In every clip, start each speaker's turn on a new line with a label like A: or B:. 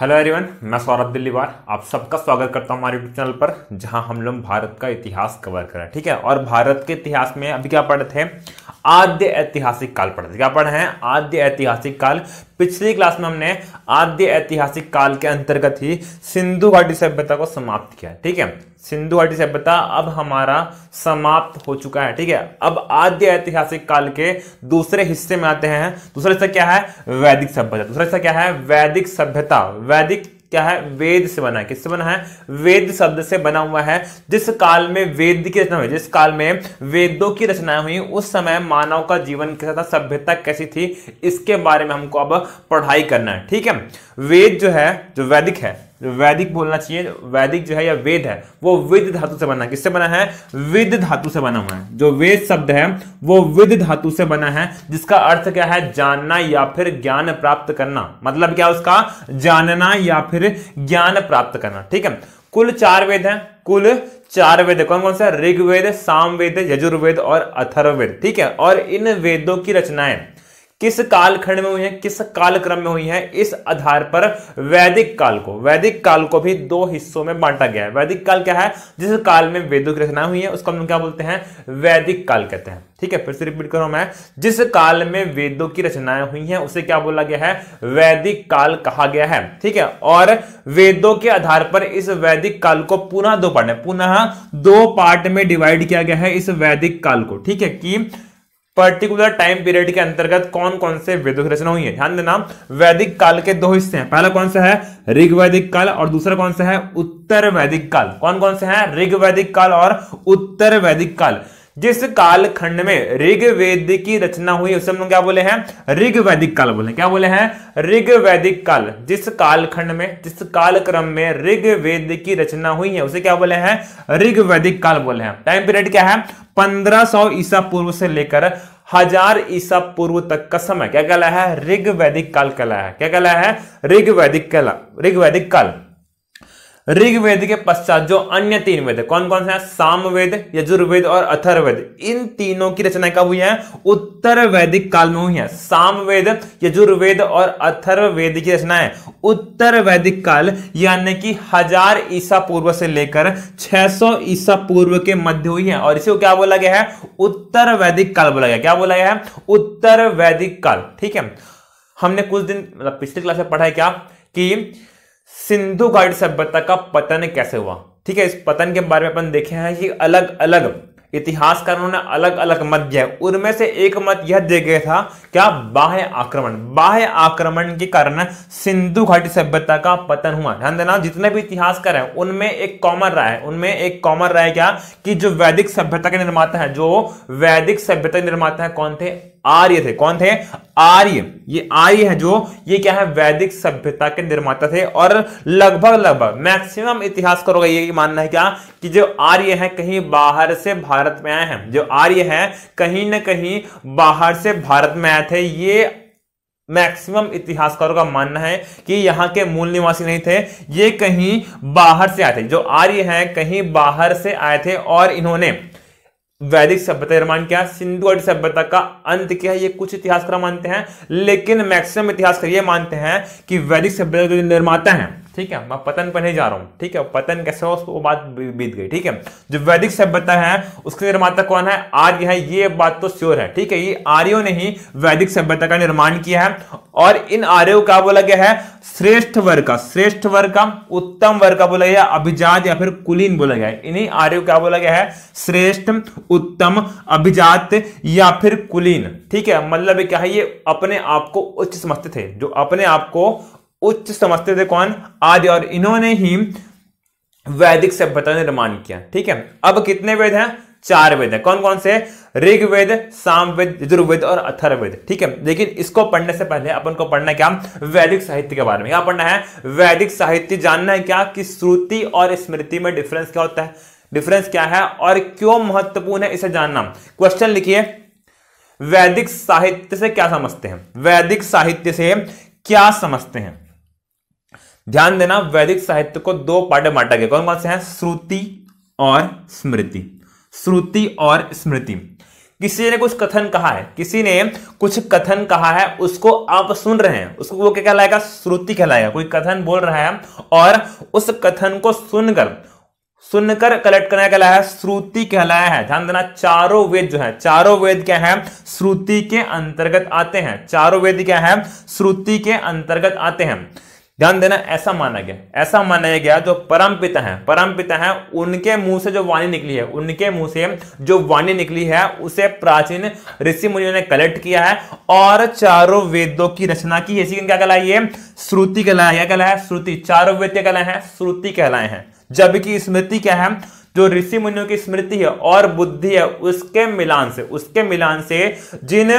A: hello everyone मैं सौरभ दिल्लीवार आप सबका स्वागत करता हूं हमारे यूट्यूब चैनल पर जहां हम लोग भारत का इतिहास कवर कर रहे हैं ठीक है और भारत के इतिहास में अभी क्या पढ़े थे आद्य ऐतिहासिक काल पढ़े थे क्या पढ़े हैं आद्य ऐतिहासिक काल पिछली क्लास में हमने आद्य ऐतिहासिक काल के अंतर्गत ही सिंधु घाटी सभ्यता को समाप्त किया ठीक है सिंधु घाटी सभ्यता अब हमारा समाप्त हो चुका है ठीक है अब आद्य ऐतिहासिक काल के दूसरे हिस्से में आते हैं दूसरा हिस्सा क्या है वैदिक सभ्यता दूसरा हिस्सा क्या है वैदिक सभ्यता वैदिक क्या है वेद से बना है किससे बना है वेद शब्द से बना हुआ है जिस काल में वेद की रचना हुई जिस काल में वेदों की रचना हुई उस समय मानव का जीवन कैसा था सभ्यता कैसी थी इसके बारे में हमको अब पढ़ाई करना है ठीक है वेद जो है जो वैदिक है वैदिक बोलना चाहिए वैदिक जो है या वेद है वो विद धातु से बना किससे बना है विद धातु से बना हुआ है जो वेद शब्द है वो विद धातु से बना है जिसका अर्थ क्या है जानना या फिर ज्ञान प्राप्त करना मतलब क्या उसका जानना या फिर ज्ञान प्राप्त करना ठीक है कुल चार वेद हैं कुल चार वेद कौन कौन सा ऋग्वेद सामवेद यजुर्वेद और अथर्ववेद ठीक है और इन वेदों की रचनाएं किस कालखंड में हुई है किस कालक्रम में हुई है इस आधार पर वैदिक काल को वैदिक काल को भी दो हिस्सों में बांटा गया है वैदिक काल क्या है जिस काल में वेदों की रचना हुई है उसको हम क्या बोलते हैं वैदिक काल कहते हैं ठीक है फिर से रिपीट करो मैं जिस काल में वेदों की रचनाएं हुई हैं उसे क्या बोला गया है वैदिक काल कहा गया है ठीक है और वेदों के आधार पर इस वैदिक काल को पुनः दो पार्ट पुनः दो पार्ट में डिवाइड किया गया है इस वैदिक काल को ठीक है कि पर्टिकुलर टाइम पीरियड के अंतर्गत कौन कौन से वैदिक रचना हुई है ध्यान देना वैदिक काल के दो हिस्से हैं पहला कौन सा है ऋग वैदिक काल और दूसरा कौन सा है उत्तर वैदिक काल कौन कौन से हैं ऋग वैदिक काल और उत्तर वैदिक काल जिस कालखंड में ऋग्वेद की रचना हुई उसे हम क्या बोले हैं ऋग्वैदिक काल बोले क्या बोले हैं ऋग्वैदिक काल जिस कालखंड में जिस कालक्रम में ऋग्वेद की रचना हुई है उसे क्या बोले हैं ऋग्वैदिक काल बोले हैं टाइम पीरियड क्या है 1500 ईसा पूर्व से लेकर हजार ईसा पूर्व तक का समय क्या कहला है ऋग्वैदिक काल कहला है क्या कहला है ऋग्वैदिक काल ऋग्वैदिक काल ऋग्वेद के पश्चात जो अन्य तीन वेद कौन कौन से हैं सामवेद यजुर्वेद और अथर्वेद इन तीनों की रचना कब हुई है उत्तर वैदिक काल में हुई है सामवेद यजुर्वेद और अथर्ववेद की रचना है उत्तर वैदिक काल यानी कि हजार ईसा पूर्व से लेकर 600 ईसा पूर्व के मध्य हुई है और इसे क्या बोला गया है उत्तर वैदिक काल बोला गया क्या बोला गया है उत्तर वैदिक काल ठीक है हमने कुछ दिन मतलब पिछली क्लास में पढ़ा है क्या कि सिंधु घाटी सभ्यता का पतन कैसे हुआ ठीक है इस पतन के बारे में अपन देखे हैं कि अलग अलग इतिहासकारों ने अलग अलग मत दिया उनमें से एक मत यह दे गया था क्या बाह्य आक्रमण बाह्य आक्रमण के कारण सिंधु घाटी सभ्यता का पतन हुआ ध्यान देना जितने भी इतिहासकार हैं उनमें एक कॉमन राय है उनमें एक कॉमन राय क्या कि जो वैदिक सभ्यता के निर्माता है जो वैदिक सभ्यता के निर्माता है कौन थे आर्य थे कौन थे आर्य ये आर्य है जो ये क्या है वैदिक सभ्यता के निर्माता थे और लगभग लगभग मैक्सिमम इतिहास करोगे ये मानना है क्या कि जो आर्य है कहीं बाहर से भारत में आए हैं जो आर्य है कहीं ना कहीं बाहर से भारत में आए थे ये मैक्सिमम इतिहासकारों का मानना है कि यहाँ के मूल निवासी नहीं थे ये कहीं बाहर से आए थे जो आर्य हैं कहीं बाहर से आए थे और इन्होंने वैदिक सभ्यता निर्माण किया सिंधु घाटी सभ्यता का अंत क्या है ये कुछ इतिहासकार मानते हैं लेकिन मैक्सिमम इतिहासकार ये मानते हैं कि वैदिक सभ्यता जो निर्माता है ठीक है मैं पतन पर नहीं जा रहा हूं ठीक है पतन कैसे हो वो बात बीत गई ठीक है जो वैदिक सभ्यता है उसके निर्माता कौन है आर्य है ये बात तो श्योर है ठीक है ये आर्यो ने ही वैदिक सभ्यता का निर्माण किया है और इन आर्यो का बोला गया है श्रेष्ठ वर्ग का श्रेष्ठ वर्ग का उत्तम वर्ग का बोला गया अभिजात या फिर कुलीन बोला गया है इन्हीं आर्यो का बोला गया है श्रेष्ठ उत्तम अभिजात या फिर कुलीन ठीक है मतलब क्या है ये अपने आप को उच्च समझते थे जो अपने आप को उच्च समझते थे कौन आदि और इन्होंने ही वैदिक सभ्यता निर्माण किया ठीक है अब कितने वेद हैं चार वेद है कौन कौन से ऋग्वेद सामवेद यजुर्वेद और अथर्वेद ठीक है लेकिन इसको पढ़ने से पहले अपन को पढ़ना क्या वैदिक साहित्य के बारे में क्या पढ़ना है वैदिक साहित्य जानना है क्या कि श्रुति और स्मृति में डिफरेंस क्या होता है डिफरेंस क्या है और क्यों महत्वपूर्ण है इसे जानना क्वेश्चन लिखिए वैदिक साहित्य से क्या समझते हैं वैदिक साहित्य से क्या समझते हैं ध्यान देना वैदिक साहित्य को दो पार्ट में बांटा गया कौन कौन से हैं श्रुति और स्मृति श्रुति और स्मृति किसी ने कुछ कथन कहा है किसी ने कुछ कथन कहा है उसको आप सुन रहे हैं उसको वो क्या कहलाएगा श्रुति कहलाएगा कोई कथन बोल रहा है और उस कथन को सुनकर सुनकर कलेक्ट करना कहलाया है श्रुति कहलाया है ध्यान देना चारों वेद जो है चारों वेद क्या है श्रुति के अंतर्गत आते हैं चारों वेद क्या है श्रुति के अंतर्गत आते हैं ध्यान देना ऐसा माना गया ऐसा माना गया जो परम पिता है परम पिता है उनके मुंह से जो वाणी निकली है उनके मुंह से जो वाणी निकली है उसे प्राचीन ऋषि मुनियों ने कलेक्ट किया है और चारों वेदों की रचना की इसी क्या कहलाई है श्रुति कहलाया क्या कहलाया श्रुति चारों वेद क्या कहलाए हैं श्रुति कहलाए हैं जबकि स्मृति क्या है जो ऋषि मुनियों की स्मृति है और बुद्धि है उसके मिलान से उसके मिलान से जिन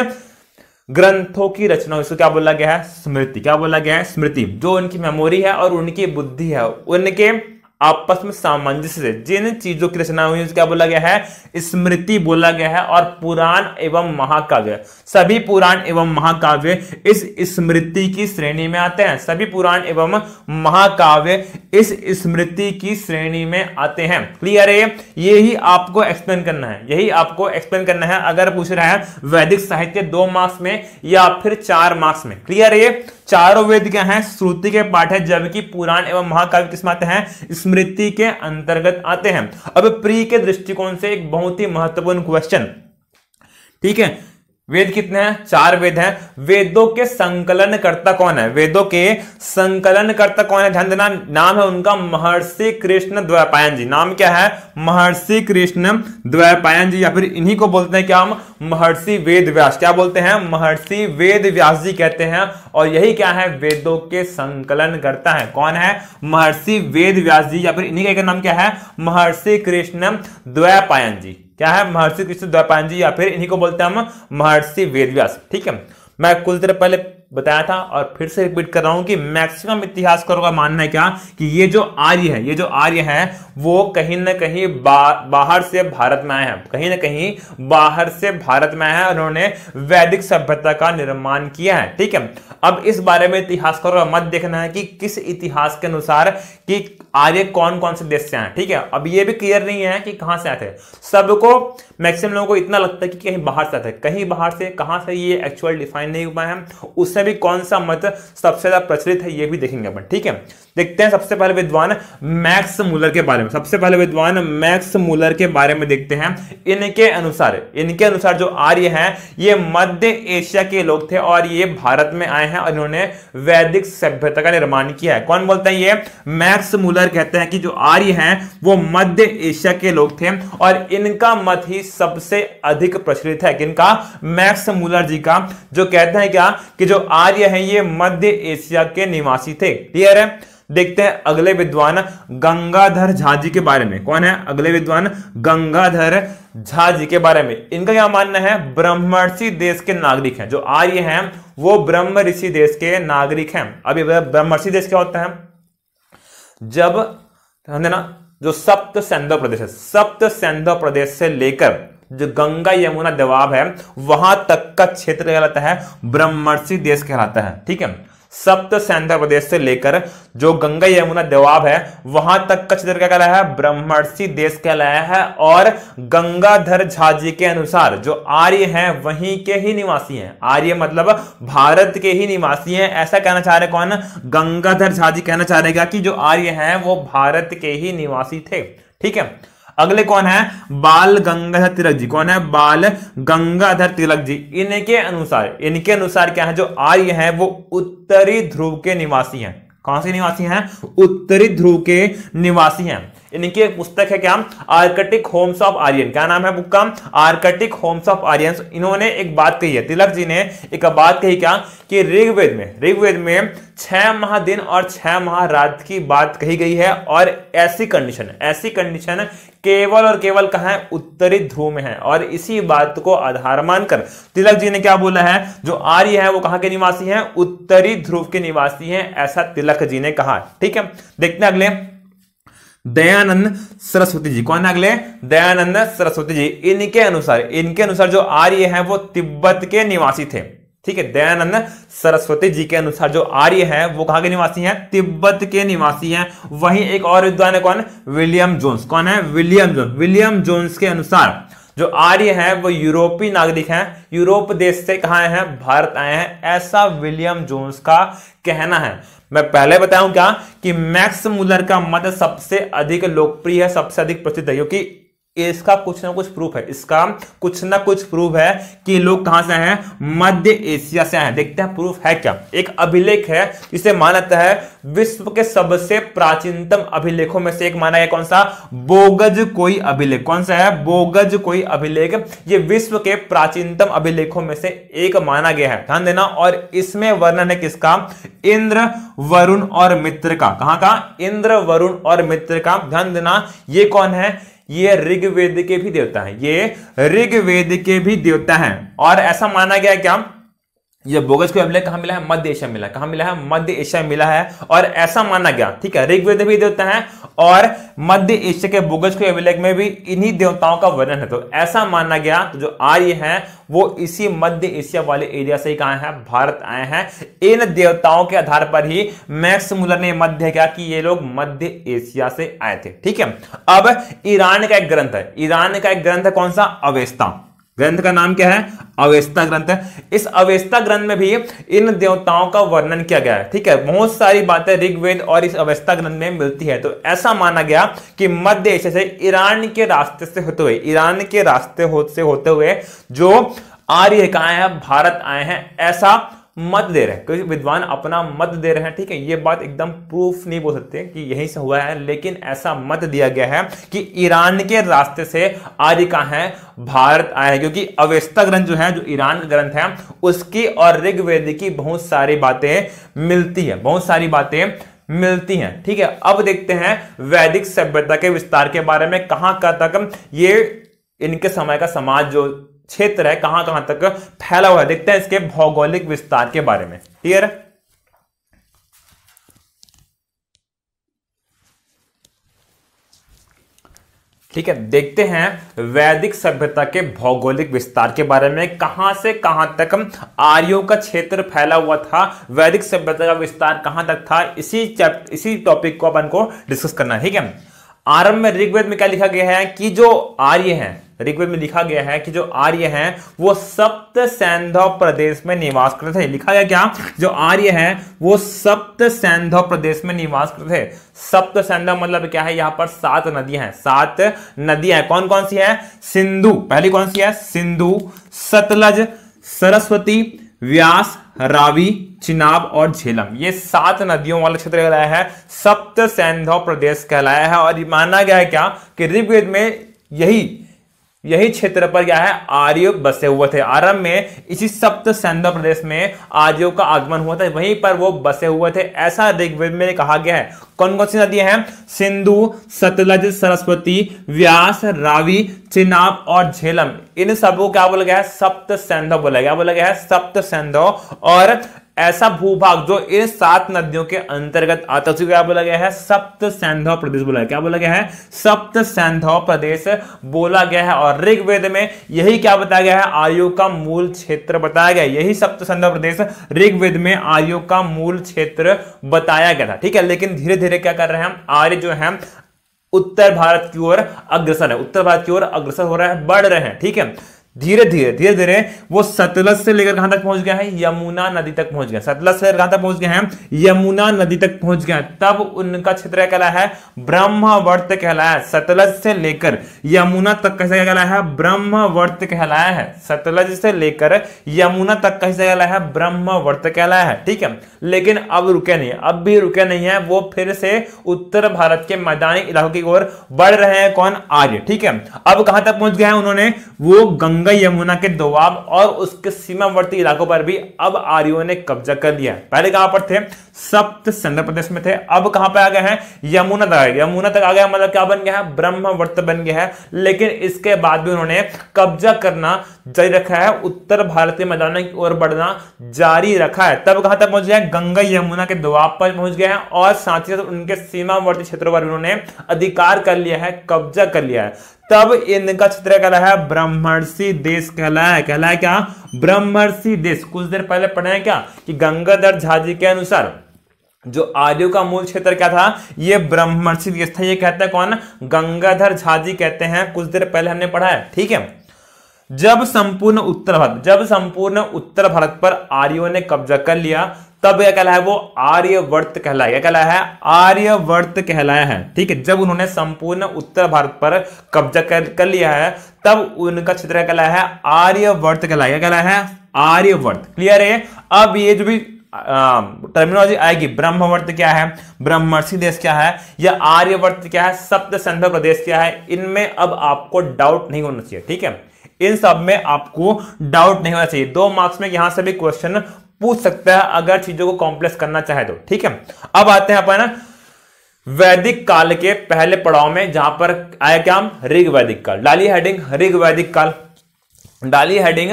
A: ग्रंथों की रचना इसको क्या बोला गया है स्मृति क्या बोला गया है स्मृति जो उनकी मेमोरी है और उनकी बुद्धि है उनके आपस में सामंजस्य से जिन चीजों की रचना हुई क्या बोला गया है स्मृति बोला गया है और पुराण एवं महाकाव्य सभी पुराण एवं महाकाव्य इस स्मृति की श्रेणी में आते हैं सभी पुराण एवं महाकाव्य इस स्मृति की श्रेणी में आते हैं क्लियर है यही आपको एक्सप्लेन करना है यही आपको एक्सप्लेन करना है अगर पूछ रहा है वैदिक साहित्य दो मार्क्स में या फिर चार मार्क्स में क्लियर है चारों वेद क्या है श्रुति के पाठ है जबकि पुराण एवं महाकाव्य किस आते हैं स्मृति के अंतर्गत आते हैं अब प्री के दृष्टिकोण से एक बहुत ही महत्वपूर्ण क्वेश्चन ठीक है वेद कितने हैं चार वेद हैं वेदों के संकलन करता कौन है वेदों के संकलन करता कौन है ध्यान देना नाम है उनका महर्षि कृष्ण द्वैपायन जी नाम क्या है महर्षि कृष्ण द्वैपायन जी या फिर इन्हीं को बोलते हैं क्या हम महर्षि वेद व्यास क्या बोलते हैं महर्षि वेद व्यास जी कहते हैं और यही क्या है वेदों के संकलन करता है कौन है महर्षि वेद व्यास जी या फिर इन्हीं का नाम क्या है महर्षि कृष्ण द्वैपायन जी क्या है महर्षि कृष्ण द्वापान जी या फिर इन्हीं को बोलते हैं हम महर्षि वेदव्यास ठीक है मैं कुछ देर पहले बताया था और फिर से रिपीट कर रहा हूं कि मैक्सिमम इतिहासकारों का मानना है क्या कि ये जो आर्य है ये जो आर्य है वो कहीं ना कहीं बा, बाहर से भारत में आए हैं कहीं ना कहीं बाहर से भारत में आए हैं उन्होंने वैदिक सभ्यता का निर्माण किया है ठीक है अब इस बारे में इतिहासकारों का मत देखना है कि किस इतिहास के अनुसार कि आर्य कौन कौन से देश से आए ठीक है अब ये भी क्लियर नहीं है कि कहां से आए थे सबको मैक्सिमम लोगों को इतना लगता है कि कहीं बाहर से आते कहीं बाहर से कहां से ये एक्चुअल डिफाइन नहीं हुआ है उसमें भी कौन सा मत सबसे ज्यादा प्रचलित है ये भी देखेंगे अपन ठीक है देखते हैं सबसे पहले विद्वान मैक्स मूलर के बारे में सबसे पहले विद्वान मैक्स मूलर के बारे में देखते हैं इनके अनुसार इनके अनुसार जो आर्य हैं ये मध्य एशिया के लोग थे और ये भारत में आए हैं और इन्होंने वैदिक सभ्यता का निर्माण किया है कौन बोलते हैं ये मैक्स मूलर कहते हैं कि जो आर्य हैं वो मध्य एशिया के लोग थे और इनका मत ही सबसे अधिक प्रचलित है किनका मैक्स मूलर जी का जो कहते हैं क्या कि जो आर्य है ये मध्य एशिया के निवासी थे क्लियर है देखते हैं अगले विद्वान गंगाधर झा जी के बारे में कौन है अगले विद्वान गंगाधर झा जी के बारे में इनका क्या मानना है ब्रह्मषि देश के नागरिक हैं जो आर्य हैं वो ब्रह्म ऋषि देश के नागरिक हैं अभी ब्रह्मर्षि देश क्या होता है जब ना जो सप्त सैंधव प्रदेश है सप्त सैंधव प्रदेश से लेकर जो गंगा यमुना दबाव है वहां तक का क्षेत्र कहलाता है ब्रह्मर्षि देश कहलाता है ठीक है सप्त आंध्र प्रदेश से लेकर जो गंगा यमुना देवाब है वहां तक कच्छ क्षेत्र क्या कहलाया है ब्रह्मर्षि देश कहलाया है और गंगाधर झा जी के अनुसार जो आर्य हैं वहीं के ही निवासी हैं आर्य मतलब भारत के ही निवासी हैं ऐसा कहना चाह रहे कौन गंगाधर झा जी कहना चाह रहेगा कि जो आर्य हैं वो भारत के ही निवासी थे ठीक है अगले कौन है बाल गंगाधर तिलक जी कौन है बाल गंगाधर तिलक जी इनके अनुसार इनके अनुसार क्या है जो आर्य है वो उत्तरी ध्रुव के निवासी हैं कौन से निवासी हैं उत्तरी ध्रुव के निवासी हैं इनकी एक पुस्तक है क्या आर्कटिक होम्स ऑफ आर्यन क्या नाम है बुक का आर्कटिक होम्स ऑफ आर्यन इन्होंने एक बात कही है तिलक जी ने एक बात कही क्या कि ऋग्वेद में ऋग्वेद में छह महादिन और छह महारात की बात कही गई है और ऐसी कंडीशन ऐसी कंडीशन केवल और केवल कहा है उत्तरी ध्रुव में है और इसी बात को आधार मानकर तिलक जी ने क्या बोला है जो आर्य है वो कहां के निवासी हैं उत्तरी ध्रुव के निवासी हैं ऐसा तिलक जी ने कहा ठीक है देखते हैं अगले दयानंद सरस्वती जी कौन अगले दयानंद सरस्वती जी इनके अनुसार इनके अनुसार जो आर्य हैं वो तिब्बत के निवासी थे ठीक है दयानंद सरस्वती जी के अनुसार जो आर्य है वो कहा के निवासी हैं तिब्बत के निवासी हैं वहीं एक और विद्वान है कौन विलियम जोन्स कौन है विलियम जोन विलियम जोन्स के अनुसार जो आर्य है वो यूरोपीय नागरिक हैं यूरोप देश से कहा हैं भारत आए हैं ऐसा विलियम जोन्स का कहना है मैं पहले बताऊं क्या कि मैक्स मुलर का मत सबसे अधिक लोकप्रिय है सबसे अधिक प्रसिद्ध है क्योंकि इसका कुछ ना कुछ प्रूफ है इसका कुछ ना कुछ प्रूफ है कि लोग कहां से आए हैं मध्य एशिया से आए हैं देखते हैं प्रूफ है क्या एक अभिलेख है जिसे माना जाता है विश्व के सबसे प्राचीनतम अभिलेखों में से एक माना गया कौन सा बोगज कोई अभिलेख कौन सा है बोगज कोई अभिलेख ये विश्व के प्राचीनतम अभिलेखों में से एक माना गया है ध्यान देना और इसमें वर्णन है किसका इंद्र वरुण और मित्र का कहां का इंद्र वरुण और मित्र का ध्यान देना ये कौन है ये ऋग्वेद के भी देवता हैं ये ऋग्वेद के भी देवता हैं और ऐसा माना गया क्या ये बोगस को अभिलेख कहा मिला है मध्य एशिया मिला कहा मिला है मध्य एशिया मिला है और ऐसा माना गया ठीक है ऋग्वेद भी देवता है और मध्य एशिया के बोगस को अभिलेख में भी इन्हीं देवताओं का वर्णन है तो ऐसा माना गया तो जो आर्य हैं वो इसी मध्य एशिया वाले एरिया से ही कहा है भारत आए हैं इन देवताओं के आधार पर ही मैक्स मुलर ने मध्य क्या कि ये लोग मध्य एशिया से आए थे ठीक है अब ईरान का एक ग्रंथ है ईरान का एक ग्रंथ है कौन सा अवेस्ता ग्रंथ का नाम क्या है अवेस्ता ग्रंथ है इस अवेस्ता ग्रंथ में भी इन देवताओं का वर्णन किया गया है ठीक है बहुत सारी बातें ऋग्वेद और इस अवेस्ता ग्रंथ में मिलती है तो ऐसा माना गया कि मध्य एशिया से ईरान के रास्ते से होते हुए ईरान के रास्ते हो, से होते हुए जो आर्य कहा है भारत आए हैं ऐसा मत दे रहे हैं विद्वान अपना मत दे रहे हैं ठीक है ये बात एकदम प्रूफ नहीं बोल सकते कि यहीं से हुआ है लेकिन ऐसा मत दिया गया है कि ईरान के रास्ते से आर्य का है भारत आए हैं क्योंकि अवेस्ता ग्रंथ जो है जो ईरान का ग्रंथ है उसकी और ऋग्वेद की बहुत सारी बातें मिलती है बहुत सारी बातें मिलती हैं ठीक है अब देखते हैं वैदिक सभ्यता के विस्तार के बारे में कहां का तक ये इनके समय का समाज जो क्षेत्र है कहां कहां तक फैला हुआ है देखते हैं इसके भौगोलिक विस्तार के बारे में क्लियर है ठीक है देखते हैं वैदिक सभ्यता के भौगोलिक विस्तार के बारे में कहां से कहां तक आर्यों का क्षेत्र फैला हुआ था वैदिक सभ्यता का विस्तार कहां तक था इसी चैप्ट इसी टॉपिक को अपन को डिस्कस करना है ठीक है आरंभ में ऋग्वेद में क्या लिखा गया है कि जो आर्य हैं ऋग्वेद में लिखा गया है कि जो आर्य हैं वो सप्त सैंधव प्रदेश में निवास करते थे लिखा गया क्या जो आर्य हैं वो सप्त सैंधव प्रदेश में निवास करते थे सप्त सैंधव मतलब क्या है यहां पर सात नदियां हैं सात नदियां हैं कौन कौन सी है सिंधु पहली कौन सी है सिंधु सतलज सरस्वती व्यास रावी चिनाब और झेलम ये सात नदियों वाला क्षेत्र कहलाया है सप्त सैंधव प्रदेश कहलाया है और माना गया है क्या कि ऋग्वेद में यही यही क्षेत्र पर क्या है आर्य बसे हुए थे आरंभ में इसी सप्त सैंधव प्रदेश में आर्यों का आगमन हुआ था वहीं पर वो बसे हुए थे ऐसा ऋग्वेद में कहा गया है कौन कौन सी नदियां हैं सिंधु सतलज सरस्वती व्यास रावी चिनाब और झेलम इन सबको क्या बोला गया है सप्त सैंधव बोला गया बोला गया है सप्त सैंधव और ऐसा भूभाग जो इन सात नदियों के अंतर्गत आता है क्या बोला गया है सप्त सैंधव प्रदेश बोला गया क्या बोला गया है सप्त सैंधव प्रदेश बोला गया है और ऋग्वेद में यही क्या बताया गया है आयु का मूल क्षेत्र बताया गया यही सप्त सैंधव प्रदेश ऋग्वेद में आयु का मूल क्षेत्र बताया गया था ठीक है लेकिन धीरे धीरे क्या कर रहे हैं हम आर्य जो है उत्तर भारत की ओर अग्रसर है उत्तर भारत की ओर अग्रसर हो रहा है बढ़ रहे हैं ठीक है धीरे धीरे धीरे धीरे वो सतलज से लेकर कहां तक पहुंच गया है यमुना नदी तक पहुंच गया सतलज से कहां तक पहुंच गया है यमुना नदी तक पहुंच गया तब उनका क्षेत्र कहला है ब्रह्मवर्त कहलाया सतलज से लेकर यमुना तक कैसे कहलाया है ब्रह्मवर्त कहलाया है सतलज से लेकर यमुना तक कैसे कहलाया है ब्रह्मवर्त कहलाया है ठीक है लेकिन अब रुके नहीं अब भी रुके नहीं है वो फिर से उत्तर भारत के मैदानी इलाकों की ओर बढ़ रहे हैं कौन आर्य ठीक है अब कहां तक पहुंच गया है उन्होंने वो गंगा गंगा यमुना के दोआब और उसके सीमावर्ती इलाकों पर भी अब आर्यो ने कब्जा कर लिया पहले कहां पर थे सप्त संध्र प्रदेश में थे अब कहां पर आ गए हैं यमुना तक यमुना तक आ गया मतलब क्या बन गया है ब्रह्मवर्त बन गया है लेकिन इसके बाद भी उन्होंने कब्जा करना जारी रखा है उत्तर भारतीय मैदानों की ओर बढ़ना जारी रखा है तब कहां तक पहुंच गया गंगा यमुना के दुआब पर पहुंच गए हैं और साथ ही साथ उनके सीमावर्ती क्षेत्रों पर उन्होंने अधिकार कर लिया है कब्जा कर लिया है तब इनका क्षेत्र कहला है ब्रह्मर्षि देश कहला है कहला है क्या ब्रह्मर्षि देश कुछ देर पहले पढ़ा है क्या कि गंगाधर झा जी के अनुसार जो आर्यो का मूल क्षेत्र क्या था ये ब्रह्मर्षि देश था ये कहते हैं कौन गंगाधर झा जी कहते हैं कुछ देर पहले हमने पढ़ा है ठीक है जब संपूर्ण उत्तर भारत जब संपूर्ण उत्तर भारत पर आर्यो ने कब्जा कर लिया तब यह कहला है वो आर्यवर्त कहलाया कहला है आर्यवर्त कहलाया है ठीक है जब उन्होंने संपूर्ण उत्तर भारत पर कब्जा कर, कर लिया है तब उनका क्षेत्र कहला है आर्यवर्त कहलाया कहला है आर्यवर्त क्लियर है अब ये जो भी टर्मिनोलॉजी आएगी ब्रह्मवर्त क्या है ब्रह्मर्षि देश क्या है या आर्यवर्त क्या है सप्त संध्या प्रदेश क्या है इनमें अब आपको डाउट नहीं होना चाहिए ठीक है इन सब में आपको डाउट नहीं होना चाहिए दो मार्क्स में यहां से भी क्वेश्चन पूछ सकता है अगर चीजों को कॉम्प्लेक्स करना चाहे तो ठीक है अब आते हैं अपन वैदिक काल के पहले पड़ाव में जहां पर आया क्या हम ऋग वैदिक काल डाली हेडिंग ऋग वैदिक काल डाली हेडिंग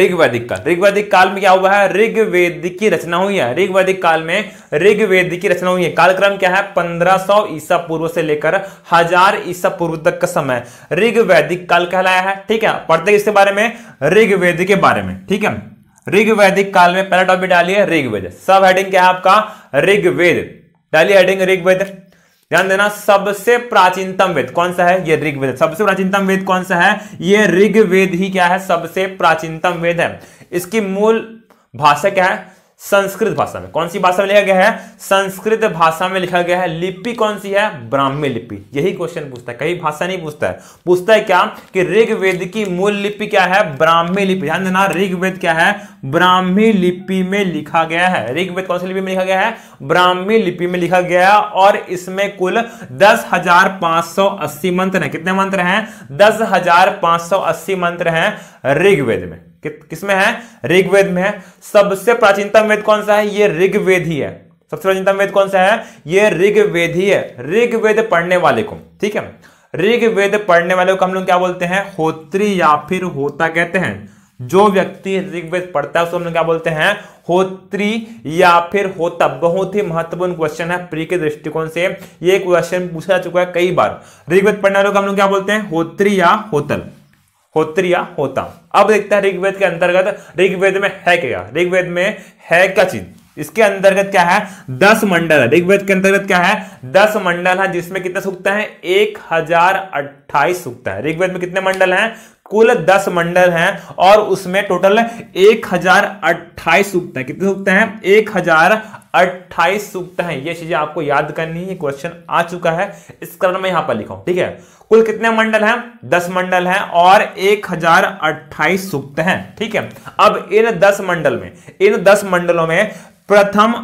A: ऋग वैदिक काल ऋग वैदिक काल में क्या हुआ है ऋग वेद की रचना हुई है ऋग वैदिक काल में ऋग वेद की रचना हुई है कालक्रम क्या है 1500 ईसा पूर्व से लेकर हजार ईसा पूर्व तक का समय ऋग वैदिक काल कहलाया है ठीक है पढ़ते इसके बारे में ऋग वेद के बारे में ठीक है ऋग्वैदिक काल में पहला टॉपिक डालिए ऋग्वेद सब हेडिंग क्या है आपका ऋग्वेद डालिए हेडिंग ऋग्वेद ध्यान देना सबसे प्राचीनतम वेद कौन सा है ये ऋग्वेद सबसे प्राचीनतम वेद कौन सा है ये ऋग्वेद ही क्या है सबसे प्राचीनतम वेद है इसकी मूल भाषा क्या है संस्कृत भाषा में कौन सी भाषा में लिखा गया है संस्कृत भाषा में लिखा गया है लिपि कौन सी है ब्राह्मी लिपि यही क्वेश्चन पूछता है कहीं भाषा नहीं पूछता है पूछता है क्या कि ऋग्वेद की मूल लिपि क्या है ब्राह्मी लिपि ध्यान देना ऋग्वेद क्या है ब्राह्मी लिपि में लिखा गया है ऋग्वेद कौन सी लिपि में लिखा गया है ब्राह्मी लिपि में लिखा गया और इसमें कुल दस हजार पांच सौ अस्सी मंत्र है कितने मंत्र हैं दस हजार पांच सौ अस्सी मंत्र हैं ऋग्वेद में किसमें है ऋग्वेद में है सबसे प्राचीनतम वेद कौन सा है ये ऋग्वेद ही है सबसे प्राचीनतम वेद कौन सा है ये ऋग्वेद ही है ऋग्वेद पढ़ने वाले को ठीक है ऋग्वेद पढ़ने वाले को हम लोग क्या बोलते हैं होत्री या फिर होता कहते हैं जो व्यक्ति ऋग्वेद पढ़ता है उसको हम लोग क्या बोलते हैं होत्री या फिर होता बहुत ही महत्वपूर्ण क्वेश्चन है प्री के दृष्टिकोण से ये क्वेश्चन पूछा जा चुका है कई बार ऋग्वेद पढ़ने वाले को हम लोग क्या बोलते हैं होत्री या होतल होत्री या होता अब देखते हैं ऋग्वेद के अंतर्गत ऋग्वेद में है क्या ऋग्वेद में है क्या चीज इसके अंतर्गत क्या है दस मंडल है ऋग्वेद के अंतर्गत क्या है दस मंडल है जिसमें कितने सूक्त हैं एक हजार अट्ठाईस सूक्त है ऋग्वेद में कितने मंडल हैं कुल दस मंडल हैं और उसमें टोटल एक हजार अट्ठाईस सूक्त है कितने सूक्त हैं एक हजार अट्ठाईस सूक्त हैं ये चीजें आपको याद करनी है क्वेश्चन आ चुका है इस कारण मैं यहां पर लिखा हूं ठीक है कुल कितने मंडल हैं दस मंडल हैं और एक हजार अट्ठाईस सूक्त हैं ठीक है अब इन दस मंडल में इन दस मंडलों में प्रथम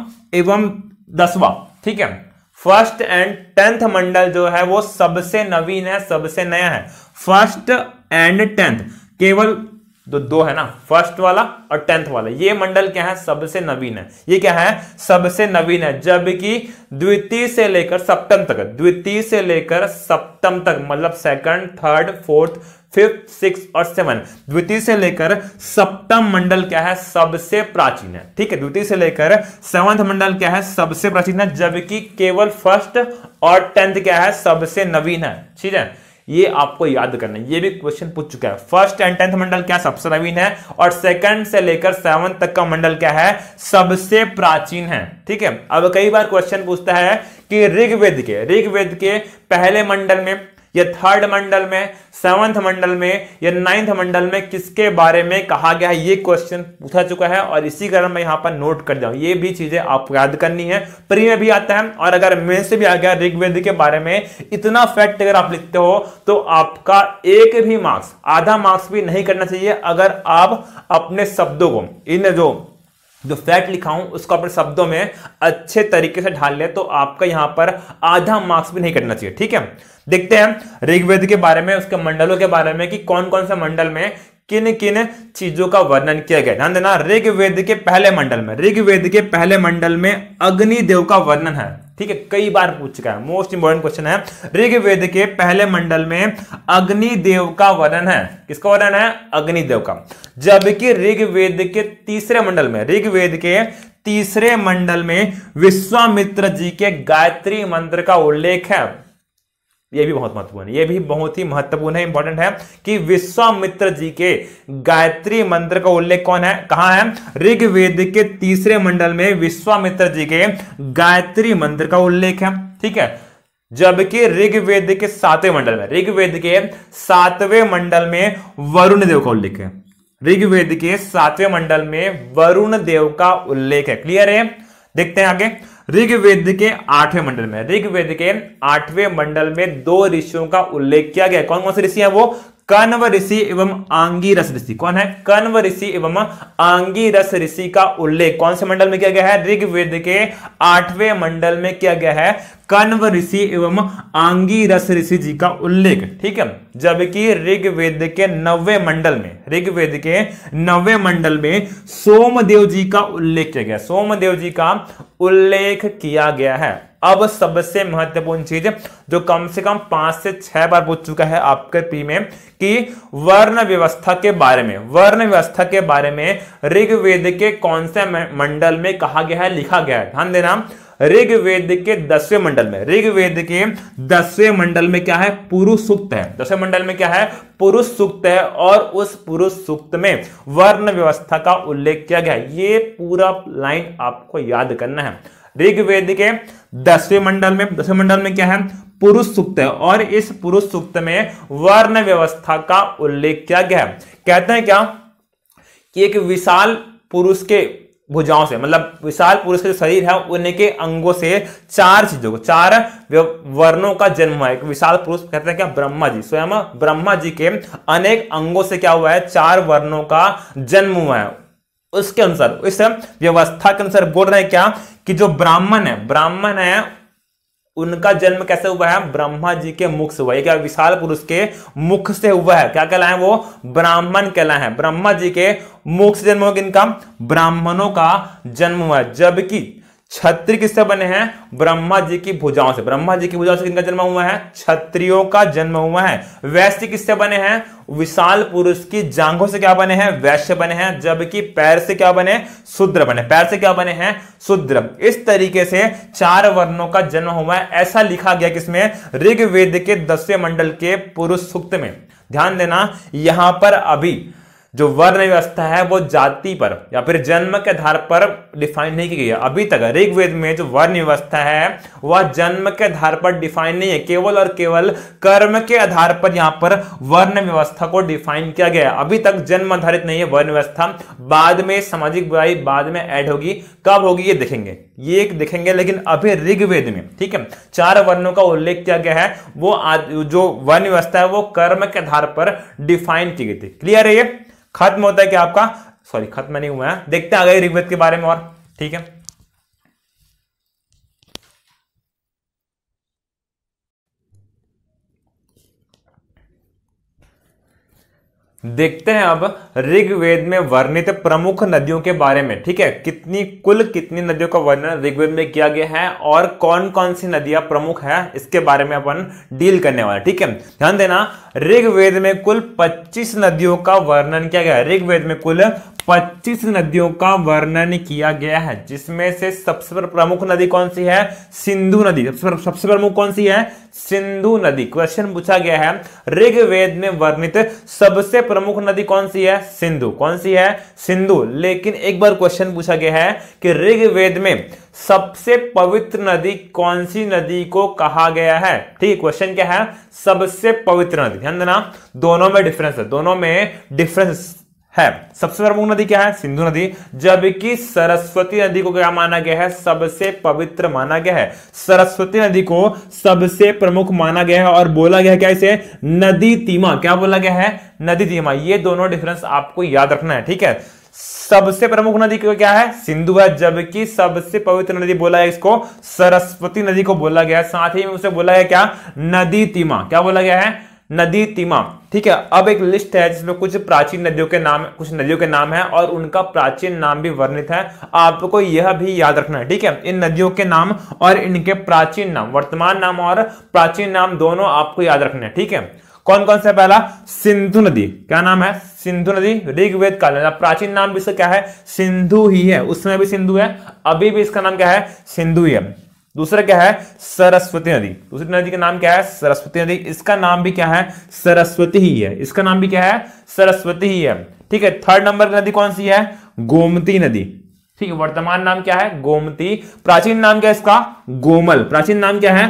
A: एवं दसवा ठीक है फर्स्ट एंड टेंथ मंडल जो है वो सबसे नवीन है सबसे नया है फर्स्ट एंड टेंथ केवल दो, दो है ना फर्स्ट वाला और टेंथ वाला ये मंडल क्या है सबसे नवीन है ये क्या है सबसे नवीन है जबकि द्वितीय से लेकर सप्तम तक द्वितीय से लेकर सप्तम तक मतलब second third fourth fifth six और सेवन द्वितीय से लेकर सप्तम मंडल क्या है सबसे प्राचीन है ठीक है द्वितीय से लेकर सेवंथ मंडल क्या है सबसे प्राचीन है जबकि केवल फर्स्ट और टेंथ क्या है सबसे नवीन है ठीक है ये आपको याद करना है ये भी क्वेश्चन पूछ चुका है फर्स्ट एंड टेंथ मंडल क्या सबसे नवीन है और सेकंड से लेकर सेवन तक का मंडल क्या है सबसे प्राचीन है ठीक है अब कई बार क्वेश्चन पूछता है कि ऋग्वेद के ऋग्वेद के पहले मंडल में या थर्ड मंडल में सेवंथ मंडल में या नाइन्थ मंडल में किसके बारे में कहा गया है ये क्वेश्चन पूछा चुका है और इसी कारण मैं यहां पर नोट कर जाऊं ये भी चीजें आप याद करनी है प्री में भी आता है और अगर मैं से भी आ गया ऋग्वेद के बारे में इतना फैक्ट अगर आप लिखते हो तो आपका एक भी मार्क्स आधा मार्क्स भी नहीं करना चाहिए अगर आप अपने शब्दों को इन जो जो फैक्ट लिखा हूं उसको अपने शब्दों में अच्छे तरीके से ढाल ले तो आपका यहां पर आधा मार्क्स भी नहीं कटना चाहिए ठीक है देखते हैं ऋग्वेद के बारे में उसके मंडलों के बारे में कि कौन कौन से मंडल में किन किन चीजों का वर्णन किया गया ध्यान देना ऋग्वेद के पहले मंडल में ऋग्वेद के पहले मंडल में अग्निदेव का वर्णन है ठीक है कई बार पूछ चुका है मोस्ट इंपोर्टेंट क्वेश्चन है ऋग्वेद के पहले मंडल में अग्निदेव का वर्णन है किसका वर्णन है अग्निदेव का जबकि ऋग्वेद के तीसरे मंडल में ऋग्वेद के तीसरे मंडल में विश्वामित्र जी के गायत्री मंत्र का उल्लेख है ये भी बहुत महत्वपूर्ण है ये भी बहुत ही महत्वपूर्ण है इंपॉर्टेंट है कि विश्वामित्र जी के गायत्री मंत्र का उल्लेख कौन है कहा है ऋग्वेद के तीसरे मंडल में विश्वामित्र जी के गायत्री मंत्र का उल्लेख है ठीक है जबकि ऋग्वेद के सातवें मंडल में ऋग्वेद के सातवें मंडल में वरुण देव का उल्लेख है ऋग्वेद के सातवें मंडल में वरुण देव का उल्लेख है क्लियर है देखते हैं आगे ऋग्वेद के आठवें मंडल में ऋग्वेद के आठवें मंडल में दो ऋषियों का उल्लेख किया गया कौन कौन से ऋषि हैं वो कन्व ऋषि एवं आंगी रस ऋषि कौन है कन्व ऋषि एवं आंगी रस ऋषि का उल्लेख कौन से मंडल में किया गया है ऋग्वेद के आठवें मंडल में किया गया है कन्व ऋषि एवं आंगी रस ऋषि जी का उल्लेख ठीक है जबकि ऋग्वेद के नवे मंडल में ऋग्वेद के नवे मंडल में सोमदेव जी का उल्लेख किया गया सोमदेव जी का उल्लेख किया गया है अब सबसे महत्वपूर्ण चीज जो कम से कम पांच से छह बार पूछ चुका है आपके पी में कि वर्ण व्यवस्था के बारे में वर्ण व्यवस्था के बारे में ऋग्वेद के कौन से मंडल में कहा गया है लिखा गया है ध्यान देना ऋग्वेद के दसवें मंडल में ऋग्वेद के दसवें मंडल में क्या है पुरुष सूक्त है दसवें मंडल में क्या है पुरुष सूक्त है और उस पुरुष सूक्त में वर्ण व्यवस्था का उल्लेख किया गया है ये पूरा लाइन आपको याद करना है ऋग्वेद के दसवें मंडल में दसवें मंडल में क्या है पुरुष सूक्त और इस पुरुष सूक्त में वर्ण व्यवस्था का उल्लेख किया गया है कहते हैं क्या कि एक विशाल पुरुष के भुजाओं से मतलब विशाल पुरुष का जो शरीर है उनके अंगों से चार चीजों को चार वर्णों का जन्म हुआ है विशाल पुरुष कहते हैं क्या ब्रह्मा जी स्वयं ब्रह्मा जी के अनेक अंगों से क्या हुआ है चार वर्णों का जन्म हुआ है उसके अनुसार इस व्यवस्था के अनुसार बोल रहे हैं क्या कि जो ब्राह्मण है ब्राह्मण है उनका जन्म कैसे हुआ है ब्रह्मा जी के मुख से हुआ है क्या विशाल पुरुष के मुख से हुआ है क्या कहलाए वो ब्राह्मण कहलाए हैं ब्रह्मा जी के मुख से जन्म हो इनका ब्राह्मणों का जन्म हुआ है जबकि क्षत्रिय किससे बने हैं ब्रह्मा जी की भुजाओं से ब्रह्मा जी की भुजाओं से किनका जन्म हुआ है क्षत्रियों का जन्म हुआ है वैश्य किससे बने हैं विशाल पुरुष की जांघों से क्या बने हैं वैश्य बने हैं जबकि पैर से क्या बने शूद्र बने पैर से क्या बने हैं शूद्र इस तरीके से चार वर्णों का जन्म हुआ है ऐसा लिखा गया किसमें ऋग्वेद के दसवें मंडल के पुरुष सूक्त में ध्यान देना यहां पर अभी जो वर्ण व्यवस्था है वो जाति पर या फिर जन्म के आधार पर डिफाइन नहीं की गई है अभी तक ऋग्वेद में जो वर्ण व्यवस्था है वह जन्म के आधार पर डिफाइन नहीं है केवल और केवल कर्म के आधार पर यहाँ पर वर्ण व्यवस्था को डिफाइन किया गया है अभी तक जन्म आधारित नहीं है वर्ण व्यवस्था बाद में सामाजिक बुराई बाद में ऐड होगी कब होगी ये देखेंगे ये एक देखेंगे लेकिन अभी ऋग्वेद में ठीक है चार वर्णों का उल्लेख किया गया है वो जो वर्ण व्यवस्था है वो कर्म के आधार पर डिफाइन की गई थी क्लियर है ये खत्म होता है क्या आपका सॉरी खत्म नहीं हुआ है देखते हैं आगे ऋग्वेद के बारे में और ठीक है देखते हैं अब ऋग्वेद में वर्णित प्रमुख नदियों के बारे में ठीक है कितनी कुल कितनी नदियों का वर्णन ऋग्वेद में किया गया है और कौन कौन सी नदियां प्रमुख है इसके बारे में अपन डील करने वाले ठीक है ध्यान देना ऋग्वेद में कुल 25 नदियों का वर्णन किया गया है ऋग्वेद में कुल 25 नदियों का वर्णन किया गया है जिसमें से सबसे प्रमुख नदी कौन सी है सिंधु नदी सबसे सबसे प्रमुख कौन सी है सिंधु नदी क्वेश्चन पूछा गया है ऋग्वेद में वर्णित सबसे प्रमुख नदी कौन सी है सिंधु कौन सी है सिंधु लेकिन एक बार क्वेश्चन पूछा गया है कि ऋग्वेद में सबसे पवित्र नदी कौन सी नदी को कहा गया है ठीक क्वेश्चन क्या है सबसे पवित्र नदी ध्यान देना दोनों में डिफरेंस है दोनों में डिफरेंस है सबसे प्रमुख नदी क्या है सिंधु नदी जबकि सरस्वती नदी को क्या माना गया है सबसे पवित्र माना गया है सरस्वती नदी को सबसे प्रमुख माना गया है और बोला गया है क्या इसे नदी तीमा क्या बोला गया है नदी तीमा ये दोनों डिफरेंस आपको याद रखना है ठीक है सबसे प्रमुख नदी क्या है सिंधु है जबकि सबसे पवित्र नदी बोला है इसको सरस्वती नदी को बोला गया है साथ ही में उसे बोला गया क्या नदी तीमा क्या बोला गया है नदी तिमा ठीक है अब एक लिस्ट है जिसमें कुछ प्राचीन नदियों के नाम कुछ नदियों के नाम है और उनका प्राचीन नाम भी वर्णित है आपको यह भी याद रखना है ठीक है इन नदियों के नाम और इनके प्राचीन नाम वर्तमान नाम और प्राचीन नाम दोनों आपको याद रखना है ठीक है कौन कौन सा पहला सिंधु नदी क्या नाम है सिंधु नदी ऋग्वेद काल में प्राचीन नाम भी इसका क्या है सिंधु ही है उसमें भी सिंधु है अभी भी इसका नाम क्या है सिंधु ही है दूसरा क्या है सरस्वती नदी दूसरी नदी का नाम क्या है सरस्वती नदी इसका नाम भी क्या है सरस्वती ही है इसका नाम भी क्या है सरस्वती ही है ठीक है थर्ड नंबर की नदी कौन सी है गोमती नदी ठीक है वर्तमान नाम क्या है गोमती प्राचीन नाम क्या है इसका गोमल प्राचीन नाम क्या है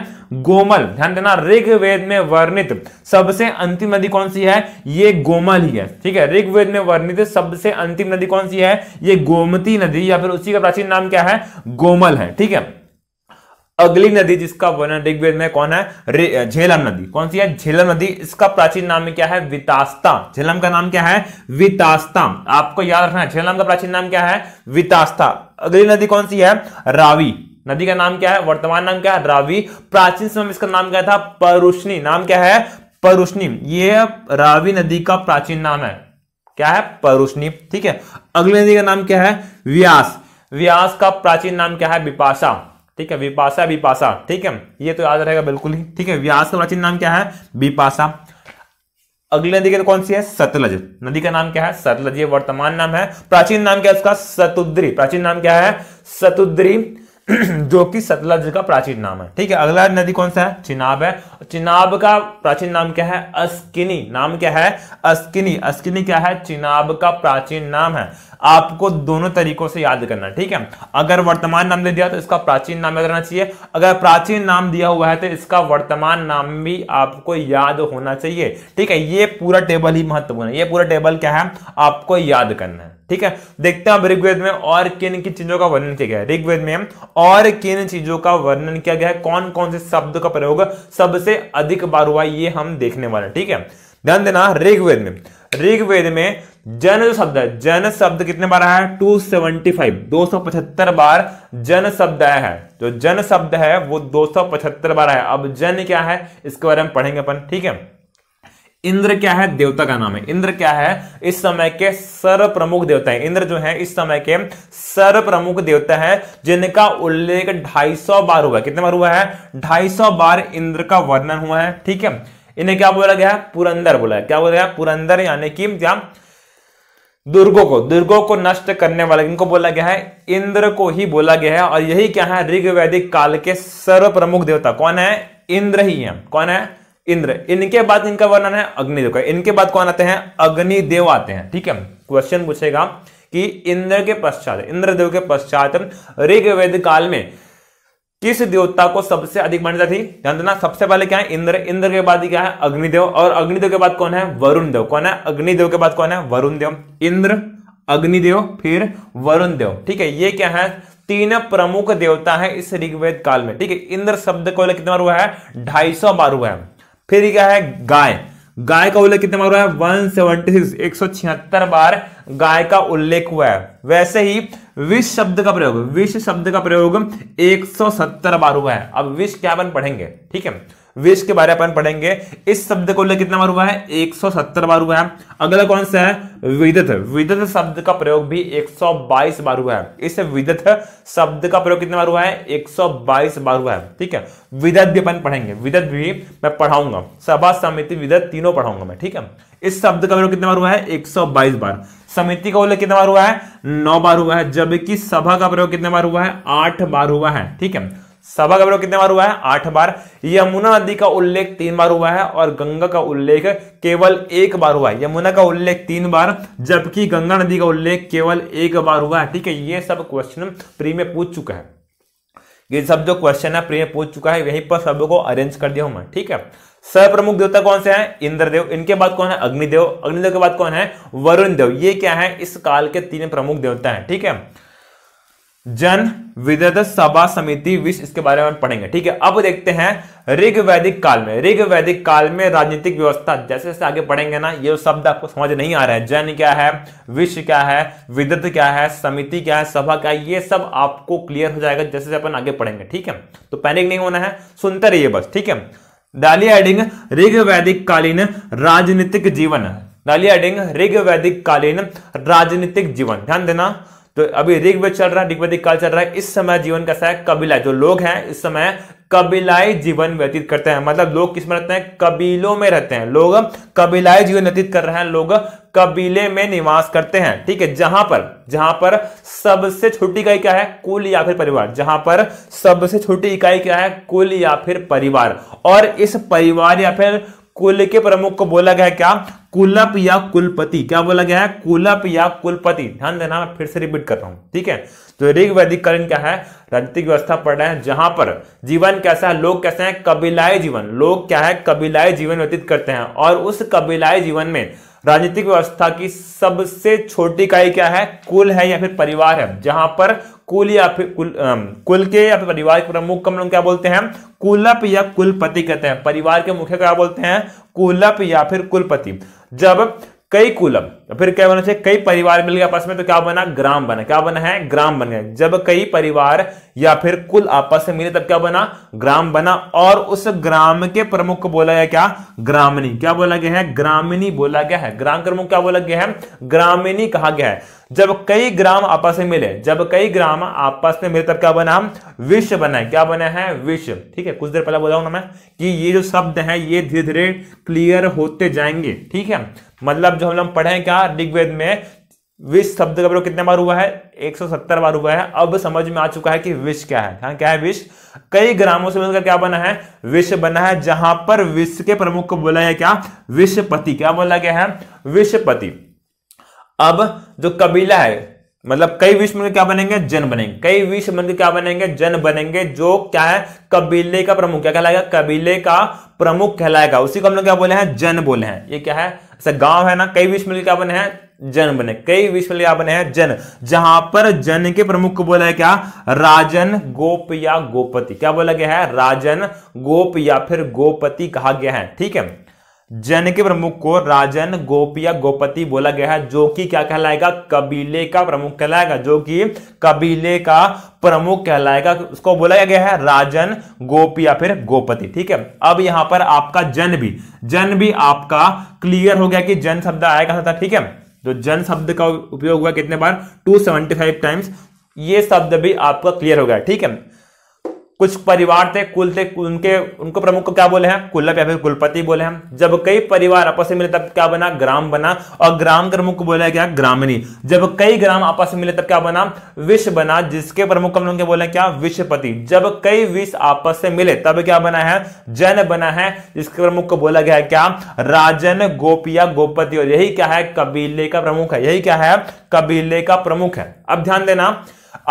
A: गोमल ध्यान देना ऋग्वेद में वर्णित सबसे अंतिम नदी कौन सी है ये गोमल ही है ठीक है ऋग्वेद में वर्णित सबसे अंतिम नदी कौन सी है ये गोमती नदी या फिर उसी का प्राचीन नाम क्या है गोमल है ठीक है अगली नदी जिसका वर्णन ऋग्वेद में कौन है झेलम नदी कौन सी है झेलम नदी इसका प्राचीन नाम क्या है वितास्ता झेलम का नाम क्या है वितास्ता आपको याद रखना है झेलम का प्राचीन नाम क्या है वितास्ता अगली नदी कौन सी है रावी नदी का नाम क्या है वर्तमान नाम क्या है रावी प्राचीन समय में इसका नाम क्या था परुष्णी नाम क्या है परुष्णी ये रावी नदी का प्राचीन नाम है क्या है परुष्णी ठीक है अगली नदी का नाम क्या है व्यास व्यास का प्राचीन नाम क्या है विपाशा ठीक है विपाशा विपाशा ठीक है ये तो याद रहेगा बिल्कुल ही ठीक है व्यास का प्राचीन नाम क्या है विपाशा अगली नदी का कौन सी है सतलज नदी का नाम क्या है सतलज ये वर्तमान नाम है प्राचीन नाम क्या है उसका सतुद्री प्राचीन नाम क्या है सतुद्री जो कि सतलज का प्राचीन नाम है ठीक है अगला नदी कौन सा है चिनाब है चिनाब का प्राचीन नाम क्या है अस्किनी नाम क्या है अस्किनी अस्किनी क्या है चिनाब का प्राचीन नाम है आपको दोनों तरीकों से याद करना ठीक है अगर वर्तमान नाम दे दिया तो इसका प्राचीन नाम याद रहना चाहिए अगर प्राचीन नाम दिया हुआ है तो इसका वर्तमान नाम भी आपको याद होना चाहिए ठीक है ये पूरा टेबल ही महत्वपूर्ण है ये पूरा टेबल क्या है आपको याद करना है ठीक है देखते हैं ऋग्वेद में और किन किन चीजों का वर्णन किया गया है ऋग्वेद में और किन चीजों का वर्णन किया गया है कौन कौन से शब्द का प्रयोग सबसे अधिक बार हुआ ये हम देखने वाले ठीक है ध्यान देना ऋग्वेद में ऋग्वेद में जन जो शब्द है जन शब्द कितने बार आया है 275 275 बार जन शब्द आया है जो जन शब्द है वो 275 बार आया अब जन क्या है इसके बारे में पढ़ेंगे अपन ठीक है इंद्र क्या है देवता का नाम है इंद्र क्या है इस समय के सर्व प्रमुख देवता है इंद्र जो है इस समय के सर्व प्रमुख देवता है जिनका उल्लेख सौ बार हुआ है कितने बार हुआ है सौ बार इंद्र का वर्णन हुआ है ठीक है इन्हें क्या बोला गया है पुरंदर बोला है क्या बोला गया पुरंदर यानी कि क्या दुर्गों को दुर्गों को नष्ट करने वाले इनको बोला गया है इंद्र को ही बोला गया है और यही क्या है ऋग्वैदिक काल के सर्व प्रमुख देवता कौन है इंद्र ही है कौन है इंद्र इनके बाद इनका वर्णन है अग्निदेव का इनके बाद कौन आते हैं अग्निदेव आते हैं ठीक है क्वेश्चन पूछेगा कि इंद्र के पश्चात इंद्रदेव के पश्चात ऋग्वेद काल में किस देवता को सबसे अधिक मान्यता थी ध्यान देना सबसे पहले क्या है इंद्र इंद्र के बाद क्या है अग्निदेव और अग्निदेव के बाद कौन है वरुण देव कौन है अग्निदेव के बाद कौन है वरुण देव इंद्र अग्निदेव फिर वरुण देव ठीक है ये क्या है तीन प्रमुख देवता है इस ऋग्वेद काल में ठीक है इंद्र शब्द को कितना बार हुआ है ढाई सौ बार हुआ है फिर क्या है गाय गाय का उल्लेख कितने बार हुआ है 176 176 बार गाय का उल्लेख हुआ है वैसे ही विश शब्द का प्रयोग विश शब्द का प्रयोग 170 बार हुआ है अब विश क्या बन पढ़ेंगे ठीक है विष के बारे में पढ़ेंगे इस शब्द को लेकर कितना बार हुआ है 170 बार हुआ है अगला कौन सा है विदत विदत शब्द का प्रयोग भी 122 बार हुआ है इस विदत शब्द का प्रयोग कितना बार हुआ है 122 बार हुआ है ठीक है विदत भी अपन पढ़ेंगे विदत भी मैं पढ़ाऊंगा सभा समिति विदत तीनों पढ़ाऊंगा मैं ठीक है इस शब्द का प्रयोग कितना बार हुआ है 122 बार समिति का उल्लेख कितना बार हुआ है नौ बार हुआ है जबकि सभा का प्रयोग कितने बार हुआ है आठ बार हुआ है ठीक है सभा का प्रयोग कितने बार हुआ है आठ बार यमुना नदी का उल्लेख तीन बार हुआ है और गंगा का उल्लेख केवल एक बार हुआ है यमुना का उल्लेख तीन बार जबकि गंगा नदी का उल्लेख केवल एक बार हुआ है ठीक है ये सब क्वेश्चन प्री में पूछ चुका है ये सब जो क्वेश्चन है प्री में पूछ चुका है यहीं पर सब को अरेंज कर दिया हूं मैं ठीक है सर प्रमुख देवता कौन से हैं इंद्रदेव इनके बाद कौन है अग्निदेव अग्निदेव के बाद कौन है वरुण देव ये क्या है इस काल के तीन प्रमुख देवता हैं ठीक है जन विदध सभा समिति विश्व इसके बारे में पढ़ेंगे ठीक है अब देखते हैं ऋग वैदिक काल में ऋग वैदिक काल में राजनीतिक व्यवस्था जैसे जैसे आगे पढ़ेंगे ना ये शब्द आपको समझ नहीं आ रहा है जन क्या है विश्व क्या है विदत क्या है समिति क्या है सभा क्या है ये सब आपको क्लियर हो जाएगा जैसे जैसे अपन आगे पढ़ेंगे ठीक है तो पैनिक नहीं होना है सुनते रहिए बस ठीक है डाली एडिंग ऋग वैदिक कालीन राजनीतिक जीवन डाली एडिंग ऋग वैदिक कालीन राजनीतिक जीवन ध्यान देना तो अभी ऋग्वेद चल रहा है ऋग्वेदिक काल चल रहा है इस समय जीवन कैसा है कबीला जो लोग हैं इस समय कबीलाई जीवन व्यतीत करते हैं मतलब लोग किस में रहते हैं कबीलों में रहते हैं लोग कबीलाई जीवन व्यतीत कर रहे हैं लोग कबीले में निवास करते हैं ठीक है जहां पर जहां पर सबसे छोटी इकाई क्या है कुल या फिर परिवार जहां पर सबसे छोटी इकाई क्या है कुल या फिर परिवार और इस परिवार या फिर कुल के प्रमुख को बोला गया क्या कुलप या कुलपति क्या बोला गया है कुलप या कुलपति ध्यान देना मैं फिर से रिपीट कर रहा हूं ठीक है तो ऋग ऋग्वैदिकरण क्या है राजनीतिक व्यवस्था पढ़ रहे हैं जहां पर जीवन कैसा है लोग कैसे हैं कबीलाई जीवन लोग क्या है कबीलाई जीवन व्यतीत करते हैं और उस कबीलाई जीवन में राजनीतिक व्यवस्था की सबसे छोटी इकाई क्या है कुल है या फिर परिवार है जहां पर कुल या फिर कुल आ, कुल के या फिर परिवार के प्रमुख का हम लोग क्या बोलते हैं कुलप या कुलपति कहते हैं परिवार के मुख्य क्या बोलते हैं कुलप या फिर कुलपति जब कई कुलप तो फिर क्या बना चाहिए कई परिवार मिल गए आपस में तो क्या बना ग्राम बना क्या बना है ग्राम बन गया जब कई परिवार या फिर कुल आपस में मिले तब क्या बना ग्राम बना और उस ग्राम के प्रमुख को बोला गया क्या ग्रामीणी क्या बोला गया है ग्रामीणी बोला गया है ग्राम प्रमुख क्या बोला गया है ग्रामीणी कहा गया है जब कई ग्राम आपस में मिले जब कई ग्राम आपस में मिले तब क्या बना विश्व बना है क्या बना है विश्व ठीक है कुछ देर पहले बोला हूं ना मैं कि ये जो शब्द है ये धीरे धीरे क्लियर होते जाएंगे ठीक है मतलब जो हम लोग पढ़े क्या क्या ऋग्वेद में विष शब्द का प्रयोग कितने बार हुआ है 170 बार हुआ है अब समझ में आ चुका है कि विष क्या है हाँ क्या है विष कई ग्रामों से मिलकर क्या बना है विष बना है जहां पर विश्व के प्रमुख को बोला है क्या विश्वपति क्या बोला गया है विश्वपति अब जो कबीला है मतलब कई विश्व मिलकर क्या बनेंगे जन बनेंगे कई विश्व मिलकर क्या बनेंगे जन बनेंगे जो क्या है कबीले का प्रमुख क्या कहलाएगा कबीले का प्रमुख कहलाएगा उसी को हम लोग क्या बोले हैं जन बोले हैं ये क्या है अच्छा गांव है ना कई विश्व क्या बने हैं जन बने कई विश्व मिल क्या बने हैं जन जहां पर जन के प्रमुख को बोला है क्या राजन गोप या गोपति क्या बोला गया है राजन गोप या फिर गोपति कहा गया है ठीक है जन के प्रमुख को राजन गोप या गोपति बोला गया है जो कि क्या कहलाएगा कबीले का प्रमुख कहलाएगा जो कि कबीले का प्रमुख कहलाएगा उसको बोला गया है राजन गोप या फिर गोपति ठीक है अब यहां पर आपका जन भी जन भी आपका क्लियर हो गया कि जन शब्द आएगा था ठीक है तो जन शब्द का उपयोग हुआ कितने बार टू टाइम्स ये शब्द भी आपका क्लियर हो गया ठीक है कुछ परिवार थे कुल थे उनके उनको प्रमुख को क्या बोले हैं कुलप या फिर कुलपति बोले हैं जब कई परिवार आपस में मिले तब क्या बना ग्राम बना और ग्राम प्रमुख को बोला गया ग्रामीणी जब कई ग्राम आपस में मिले तब क्या बना विश्व बना जिसके प्रमुख हम लोग बोले क्या विश्वपति जब कई विष आपस से मिले तब क्या बना है जन बना है जिसके प्रमुख को बोला गया है क्या राजन गोपिया गोपति और यही क्या है कबीले का प्रमुख है यही क्या है कबीले का प्रमुख है अब ध्यान देना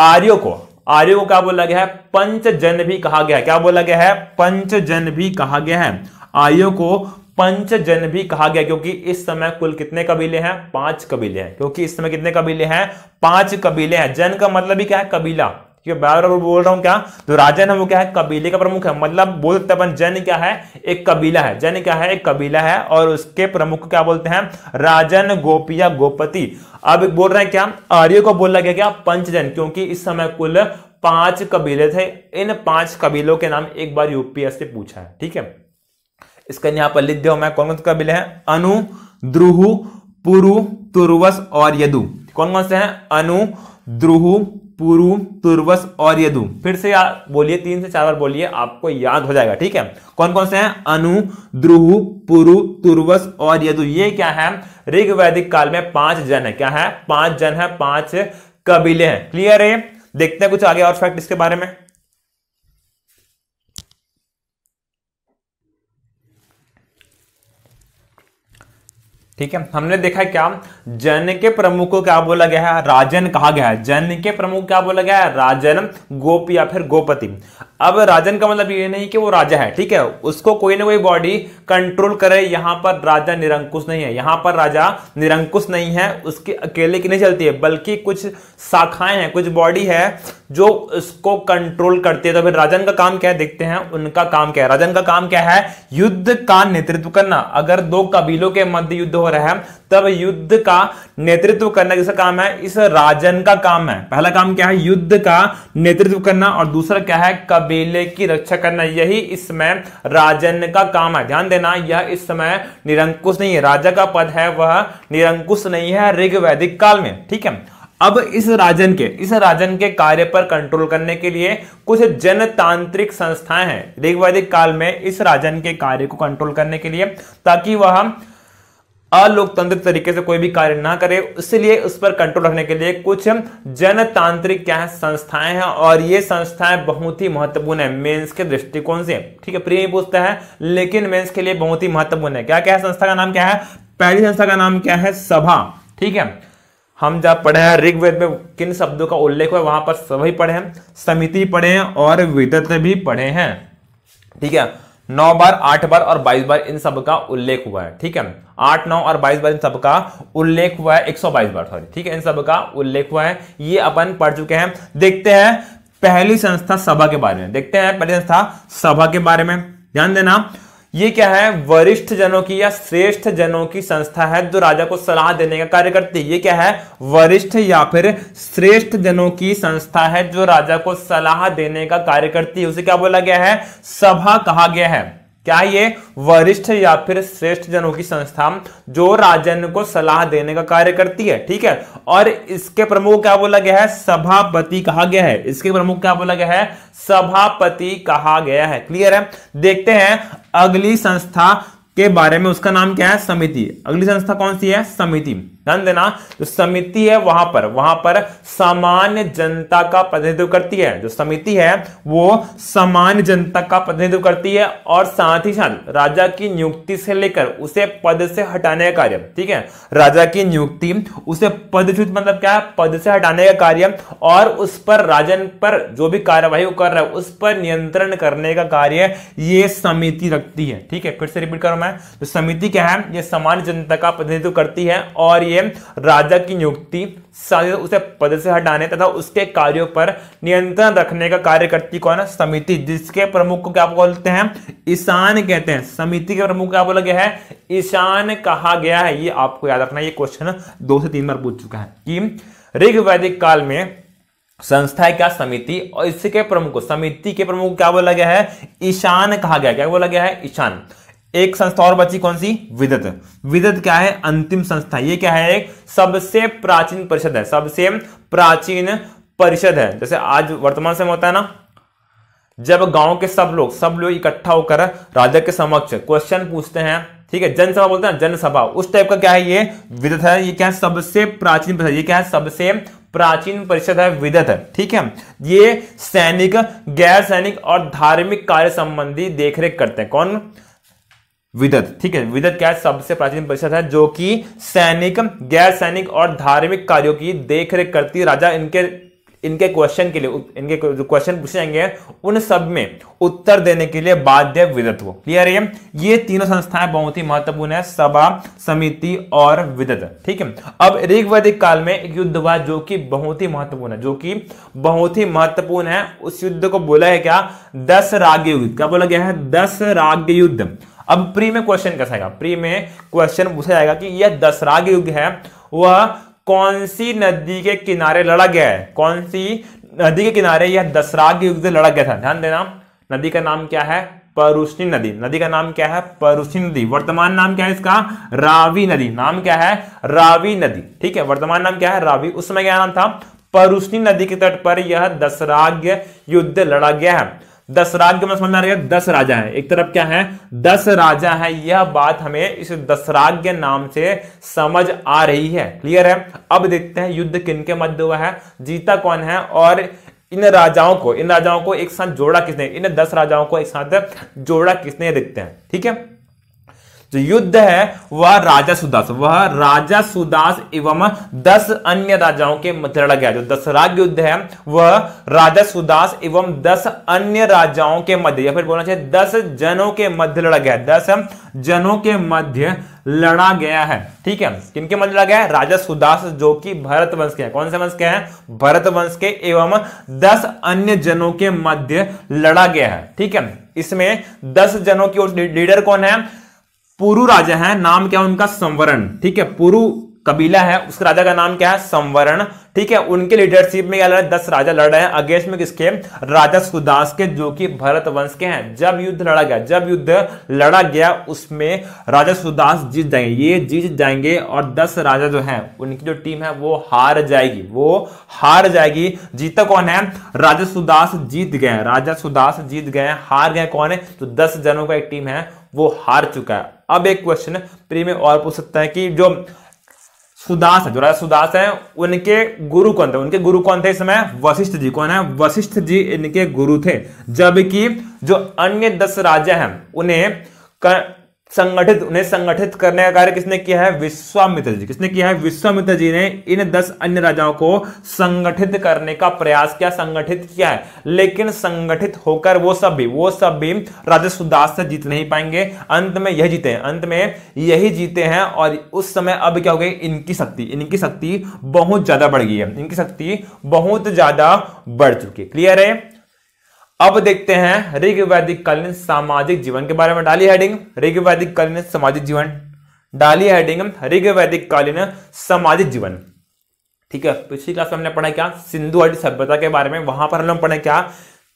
A: आर्यो को आर्यों को क्या बोला गया है पंचजन भी कहा गया है क्या बोला गया है पंचजन भी कहा गया है आर्यों को पंचजन भी कहा गया क्योंकि इस समय कुल कितने कबीले हैं पांच कबीले हैं क्योंकि इस समय कितने कबीले हैं पांच कबीले हैं जन का मतलब ही क्या है कबीला क्योंकि बराबर बोल रहा हूं क्या जो तो राजन है वो क्या है कबीले का प्रमुख है मतलब बोल सकते हैं जन क्या है एक कबीला है जन क्या है एक कबीला है और उसके प्रमुख क्या बोलते हैं राजन गोपिया गोपति अब बोल रहे हैं क्या आर्य को बोला गया क्या पंचजन क्योंकि इस समय कुल पांच कबीले थे इन पांच कबीलों के नाम एक बार यूपीएससी पूछा है ठीक है इसके यहां पर लिख दिया मैं कौन कौन से कबीले हैं अनु द्रुहु पुरु तुरुवस और यदु कौन कौन से हैं अनु द्रुहु पुरु तुर्वस और यदु फिर से बोलिए तीन से चार बार बोलिए आपको याद हो जाएगा ठीक है कौन कौन से हैं अनु द्रुहु पुरु तुर्वस और यदु ये क्या है ऋग वैदिक काल में पांच जन है क्या है पांच जन है पांच कबीले हैं क्लियर है देखते हैं कुछ आगे और फैक्ट इसके बारे में ठीक है हमने देखा क्या जन के प्रमुख को क्या बोला गया है राजन कहा गया है जन के प्रमुख क्या बोला गया है राजन गोप या फिर गोपति अब राजन का मतलब ये नहीं कि वो राजा है ठीक है उसको कोई ना कोई बॉडी कंट्रोल करे यहां पर राजा निरंकुश नहीं है यहां पर राजा निरंकुश नहीं है उसके अकेले की नहीं चलती है बल्कि कुछ शाखाएं हैं कुछ बॉडी है जो उसको कंट्रोल करती है तो फिर राजन का काम क्या है देखते हैं उनका काम क्या है राजन का काम क्या है युद्ध का नेतृत्व करना अगर दो कबीलों के मध्य युद्ध हो हो रहा है तब युद्ध का नेतृत्व करना किसका काम है इस राजन का काम है पहला काम क्या है युद्ध का नेतृत्व करना और दूसरा क्या है कबीले की रक्षा करना यही इसमें राजन का काम है ध्यान देना यह इस समय निरंकुश नहीं है राजा का पद है वह निरंकुश नहीं है ऋग वैदिक काल में ठीक है अब इस राजन के इस राजन के कार्य पर कंट्रोल करने के लिए कुछ जनतांत्रिक संस्थाएं हैं ऋग्वैदिक काल में इस राजन के कार्य को कंट्रोल करने के लिए ताकि वह अलोकतंत्र तरीके से कोई भी कार्य ना करे इसलिए उस पर कंट्रोल रखने के लिए कुछ जनतांत्रिक क्या है संस्थाएं हैं और ये संस्थाएं बहुत ही महत्वपूर्ण है मेंस के दृष्टिकोण से ठीक है प्रिय पूछता है लेकिन मेंस के लिए बहुत ही महत्वपूर्ण है क्या क्या है संस्था का नाम क्या है पहली संस्था का नाम क्या है सभा ठीक है हम जब पढ़े हैं ऋग्वेद में किन शब्दों का उल्लेख हुआ वहां पर सभी पढ़े हैं समिति पढ़े हैं और वितत भी पढ़े हैं ठीक है नौ बार आठ बार और बाईस बार इन सब का उल्लेख हुआ है ठीक है आठ नौ और बाईस बार इन सबका उल्लेख हुआ है एक सौ बाईस बार सॉरी ठीक है इन सबका उल्लेख हुआ है ये अपन पढ़ चुके हैं देखते हैं पहली संस्था सभा के बारे में देखते हैं पहली संस्था सभा के बारे में ध्यान देना ये क्या है वरिष्ठ जनों की या श्रेष्ठ जनों की संस्था है जो राजा को सलाह देने का कार्य करती है ये क्या है वरिष्ठ या फिर श्रेष्ठ जनों की संस्था है जो राजा को सलाह देने का कार्य करती है उसे क्या बोला गया है सभा कहा गया है क्या ये वरिष्ठ या फिर श्रेष्ठ जनों की संस्था जो राजन को सलाह देने का कार्य करती है ठीक है और इसके प्रमुख क्या बोला गया है सभापति कहा गया है इसके प्रमुख क्या बोला गया है सभापति कहा गया है क्लियर है देखते हैं अगली संस्था के बारे में उसका नाम क्या है समिति अगली संस्था कौन सी है समिति ध्यान देना जो समिति है वहां पर वहां पर सामान्य जनता का प्रतिनिधित्व करती है जो समिति है वो सामान्य जनता का प्रतिनिधित्व करती है और साथ ही साथ राजा की नियुक्ति से लेकर उसे पद से हटाने का कार्य ठीक है राजा की नियुक्ति उसे से मतलब क्या है पद से हटाने का कार्य और उस पर राजन पर जो भी कार्यवाही कर रहा है उस पर नियंत्रण करने का कार्य ये समिति रखती है ठीक है फिर से रिपीट करो मैं तो समिति क्या है ये सामान्य जनता का प्रतिनिधित्व करती है और ये लिए राजा की नियुक्ति साथ ही उसे पद से हटाने तथा उसके कार्यों पर नियंत्रण रखने का कार्य करती कौन है समिति जिसके प्रमुख को क्या बोलते हैं ईशान कहते हैं समिति के प्रमुख क्या बोला गया है ईशान कहा गया है ये आपको याद रखना ये क्वेश्चन दो से तीन बार पूछ चुका है कि ऋग वैदिक काल में संस्था क्या समिति और इसके प्रमुख समिति के प्रमुख क्या बोला गया है ईशान कहा गया क्या बोला गया है ईशान एक संस्था और बची कौन सी विदत विदत क्या है अंतिम संस्था ये क्या है एक सबसे प्राचीन परिषद है सबसे प्राचीन परिषद है जैसे आज वर्तमान समय होता है ना जब गांव के सब लोग सब लोग इकट्ठा होकर राजा के समक्ष क्वेश्चन पूछते हैं ठीक है जनसभा बोलते हैं जनसभा उस टाइप का क्या है ये विदत है ये क्या है सबसे प्राचीन परिषद ये क्या है सबसे प्राचीन परिषद है विदत है ठीक है ये सैनिक गैर सैनिक और धार्मिक कार्य संबंधी देखरेख करते हैं कौन विदत ठीक है विदत क्या है सबसे प्राचीन परिषद है जो कि सैनिक गैर सैनिक और धार्मिक कार्यों की देखरेख करती राजा इनके इनके क्वेश्चन के लिए इनके जो क्वेश्चन पूछे जाएंगे उन सब में उत्तर देने के लिए बाध्य विदत हो क्लियर है ये तीनों संस्थाएं बहुत ही महत्वपूर्ण है सभा समिति और विदत ठीक है अब ऋग वैदिक काल में एक युद्ध हुआ जो कि बहुत ही महत्वपूर्ण है जो कि बहुत ही महत्वपूर्ण है उस युद्ध को बोला है क्या दस राग युद्ध क्या बोला गया है दस राग युद्ध अब प्री में क्वेश्चन कैसा आएगा प्री में क्वेश्चन पूछा जाएगा कि यह दसराग युग है वह कौन सी नदी के किनारे लड़ा गया है कौन सी नदी के किनारे यह दसराग युग से लड़ा गया था ध्यान देना नदी का नाम क्या है परुष्णी नदी नदी का नाम क्या है परुष्णी नदी वर्तमान नाम क्या है इसका रावी नदी नाम क्या है रावी नदी ठीक है वर्तमान नाम क्या है रावी उसमें क्या नाम था परुष्णी नदी के तट पर यह दसराग युद्ध लड़ा गया है दस राज के समझ में आ रहा है दस राजा है एक तरफ क्या है दस राजा है यह बात हमें इस दसराज नाम से समझ आ रही है क्लियर है अब देखते हैं युद्ध किन के मध्य हुआ है जीता कौन है और इन राजाओं को इन राजाओं को एक साथ जोड़ा किसने इन दस राजाओं को एक साथ जोड़ा किसने देखते हैं ठीक है जो तो युद्ध है वह राजा सुदास वह राजा सुदास एवं दस अन्य राजाओं के मध्य लड़ा गया जो दशराग युद्ध है वह राजा सुदास एवं दस अन्य राजाओं के मध्य या फिर बोलना चाहिए दस जनों के मध्य लड़ा गया दस जनों के मध्य लड़ा गया है ठीक है किनके मध्य लड़ा गया है राजा सुदास जो कि भरत वंश के हैं कौन से वंश के हैं भरत वंश के एवं दस अन्य जनों के मध्य लड़ा गया है ठीक है इसमें दस जनों की ओर लीडर कौन है पुरु राजा है नाम क्या है उनका संवरण ठीक है पुरु कबीला है उस राजा का नाम क्या है संवरण ठीक है उनके लीडरशिप में क्या लड़ रहे दस राजा लड़ रहे हैं अगेंस्ट में किसके राजा सुदास के जो कि भरत वंश के हैं जब युद्ध लड़ा गया जब युद्ध लड़ा गया उसमें राजा सुदास जीत जाएंगे ये जीत जाएंगे और दस राजा जो हैं उनकी जो टीम है वो हार जाएगी वो हार जाएगी जीता कौन है राजा सुदास जीत गए राजा सुदास जीत गए हार गए कौन है तो दस जनों का एक टीम है वो हार चुका है अब एक क्वेश्चन प्री में और पूछ सकता है कि जो सुदास है जो राजा सुदास है उनके गुरु कौन थे उनके गुरु कौन थे इस समय वशिष्ठ जी कौन है वशिष्ठ जी इनके गुरु थे जबकि जो अन्य दस राजा हैं उन्हें संगठित उन्हें संगठित करने का कार्य किसने किया है विश्वामित्र जी किसने किया है विश्वामित्र जी ने इन दस अन्य राजाओं को संगठित करने का प्रयास किया संगठित किया है लेकिन संगठित होकर वो सब भी वो सब भी राजस्व दास से जीत नहीं पाएंगे अंत में यह जीते हैं अंत में यही जीते हैं और उस समय अब क्या हो गई इनकी शक्ति इनकी शक्ति बहुत ज्यादा बढ़ गई है इनकी शक्ति बहुत ज्यादा बढ़ चुकी है क्लियर है अब देखते हैं ऋग्वैदिक कालीन सामाजिक जीवन के बारे में डाली हेडिंग ऋग्वैदिक कालीन सामाजिक जीवन डाली हेडिंग ऋग्वैदिक कालीन सामाजिक जीवन ठीक है पिछली तो क्लास में हमने पढ़ा क्या सिंधु घाटी सभ्यता के बारे में वहां पर हम लोग क्या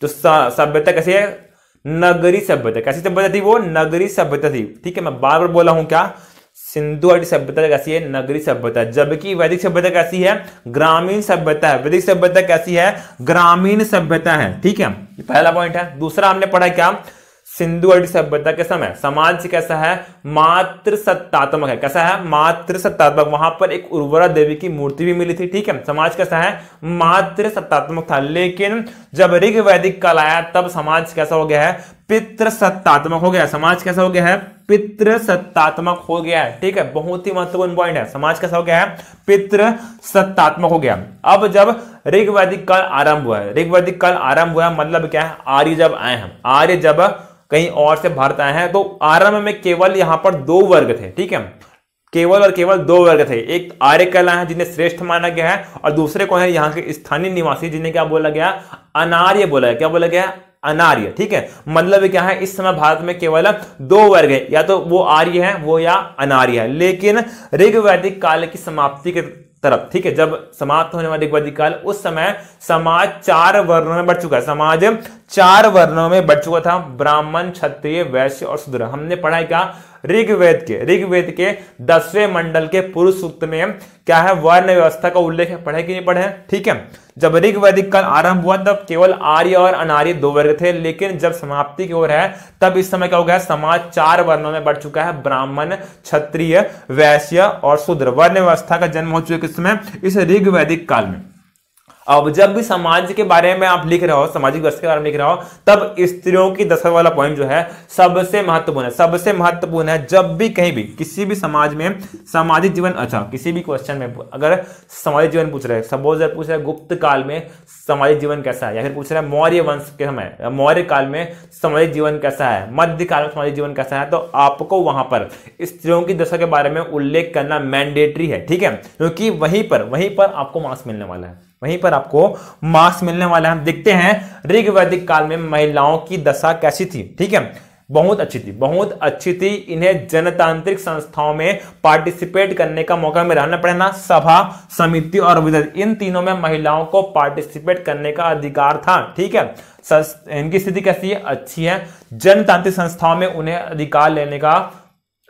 A: तो सभ्यता कैसी है नगरी सभ्यता कैसी सभ्यता थी वो नगरी सभ्यता थी ठीक है मैं बार बार बोला हूं क्या सिंधु घाटी सभ्यता कैसी है नगरी सभ्यता जबकि वैदिक सभ्यता कैसी है ग्रामीण सभ्यता है वैदिक सभ्यता कैसी है ग्रामीण सभ्यता है ठीक है ये पहला पॉइंट है दूसरा हमने पढ़ा क्या सिंधु घाटी सभ्यता के समय समाज कैसा है मात्र सत्तात्मक है कैसा है मात्र सत्तात्मक वहां पर एक उर्वरा देवी की मूर्ति भी मिली थी ठीक है समाज कैसा है मात्र सत्तात्मक था लेकिन जब ऋग वैदिक काल आया तब समाज कैसा हो गया है पितृ सत्तात्मक हो गया समाज कैसा हो गया है पितृ सत्तात्मक हो गया है ठीक है बहुत ही महत्वपूर्ण पॉइंट है समाज का सब क्या है पितृ सत्तात्मक हो गया अब जब ऋग्वैदिक काल आरंभ हुआ है ऋग्वैदिक काल आरंभ हुआ मतलब क्या है आर्य जब आए हैं आर्य जब कहीं और से भारत आए हैं तो आरंभ में केवल यहां पर दो वर्ग थे ठीक है केवल और केवल दो वर्ग थे एक आर्य कला है जिन्हें श्रेष्ठ माना गया है और दूसरे को है यहाँ के स्थानीय निवासी जिन्हें क्या बोला गया अनार्य बोला गया क्या बोला गया अनार्य ठीक है मतलब क्या है इस समय भारत में केवल दो वर्ग है या तो वो आर्य है वो या अनार्य है लेकिन ऋग्वैदिक काल की समाप्ति के तरफ ठीक है जब समाप्त होने वाला ऋग्वैदिक काल उस समय समाज चार वर्णों में बढ़ चुका है समाज चार वर्णों में बढ़ चुका था ब्राह्मण क्षत्रिय वैश्य और शुद्र हमने पढ़ा क्या ऋग्वेद के ऋग्वेद के दसवें मंडल के पुरुष सूक्त में क्या है वर्ण व्यवस्था का उल्लेख है पढ़े कि नहीं पढ़े ठीक है जब वैदिक काल आरंभ हुआ तब केवल आर्य और अनार्य दो वर्ग थे लेकिन जब समाप्ति की ओर है तब इस समय क्या हो गया समाज चार वर्णों में बढ़ चुका है ब्राह्मण क्षत्रिय वैश्य और शूद्र वर्ण व्यवस्था का जन्म हो चुका है किस समय इस ऋग्वैदिक काल में अब जब भी समाज के बारे में आप लिख रहे हो सामाजिक वर्ष के बारे में लिख रहे हो तब स्त्रियों की दशा वाला पॉइंट जो है सबसे महत्वपूर्ण है सबसे महत्वपूर्ण है जब भी कहीं भी किसी भी समाज में सामाजिक जीवन अच्छा किसी भी क्वेश्चन में अगर सामाजिक जीवन पूछ रहे हैं सपोज पूछ रहे गुप्त काल में सामाजिक जीवन कैसा है या फिर पूछ रहे हैं मौर्य वंश के समय मौर्य काल में सामाजिक जीवन कैसा है मध्य काल में सामाजिक जीवन कैसा है तो आपको वहां पर स्त्रियों की दशा के बारे में उल्लेख करना मैंडेटरी है ठीक है क्योंकि वहीं पर वहीं पर आपको मार्क्स मिलने वाला है वहीं पर आपको मार्क्स मिलने वाले हम देखते हैं ऋग वैदिक काल में महिलाओं की दशा कैसी थी ठीक है बहुत अच्छी थी बहुत अच्छी थी इन्हें जनतांत्रिक संस्थाओं में पार्टिसिपेट करने का मौका मिला ना पढ़ना सभा समिति और विदत इन तीनों में महिलाओं को पार्टिसिपेट करने का अधिकार था ठीक है इनकी स्थिति कैसी है अच्छी है जनतांत्रिक संस्थाओं में उन्हें अधिकार लेने का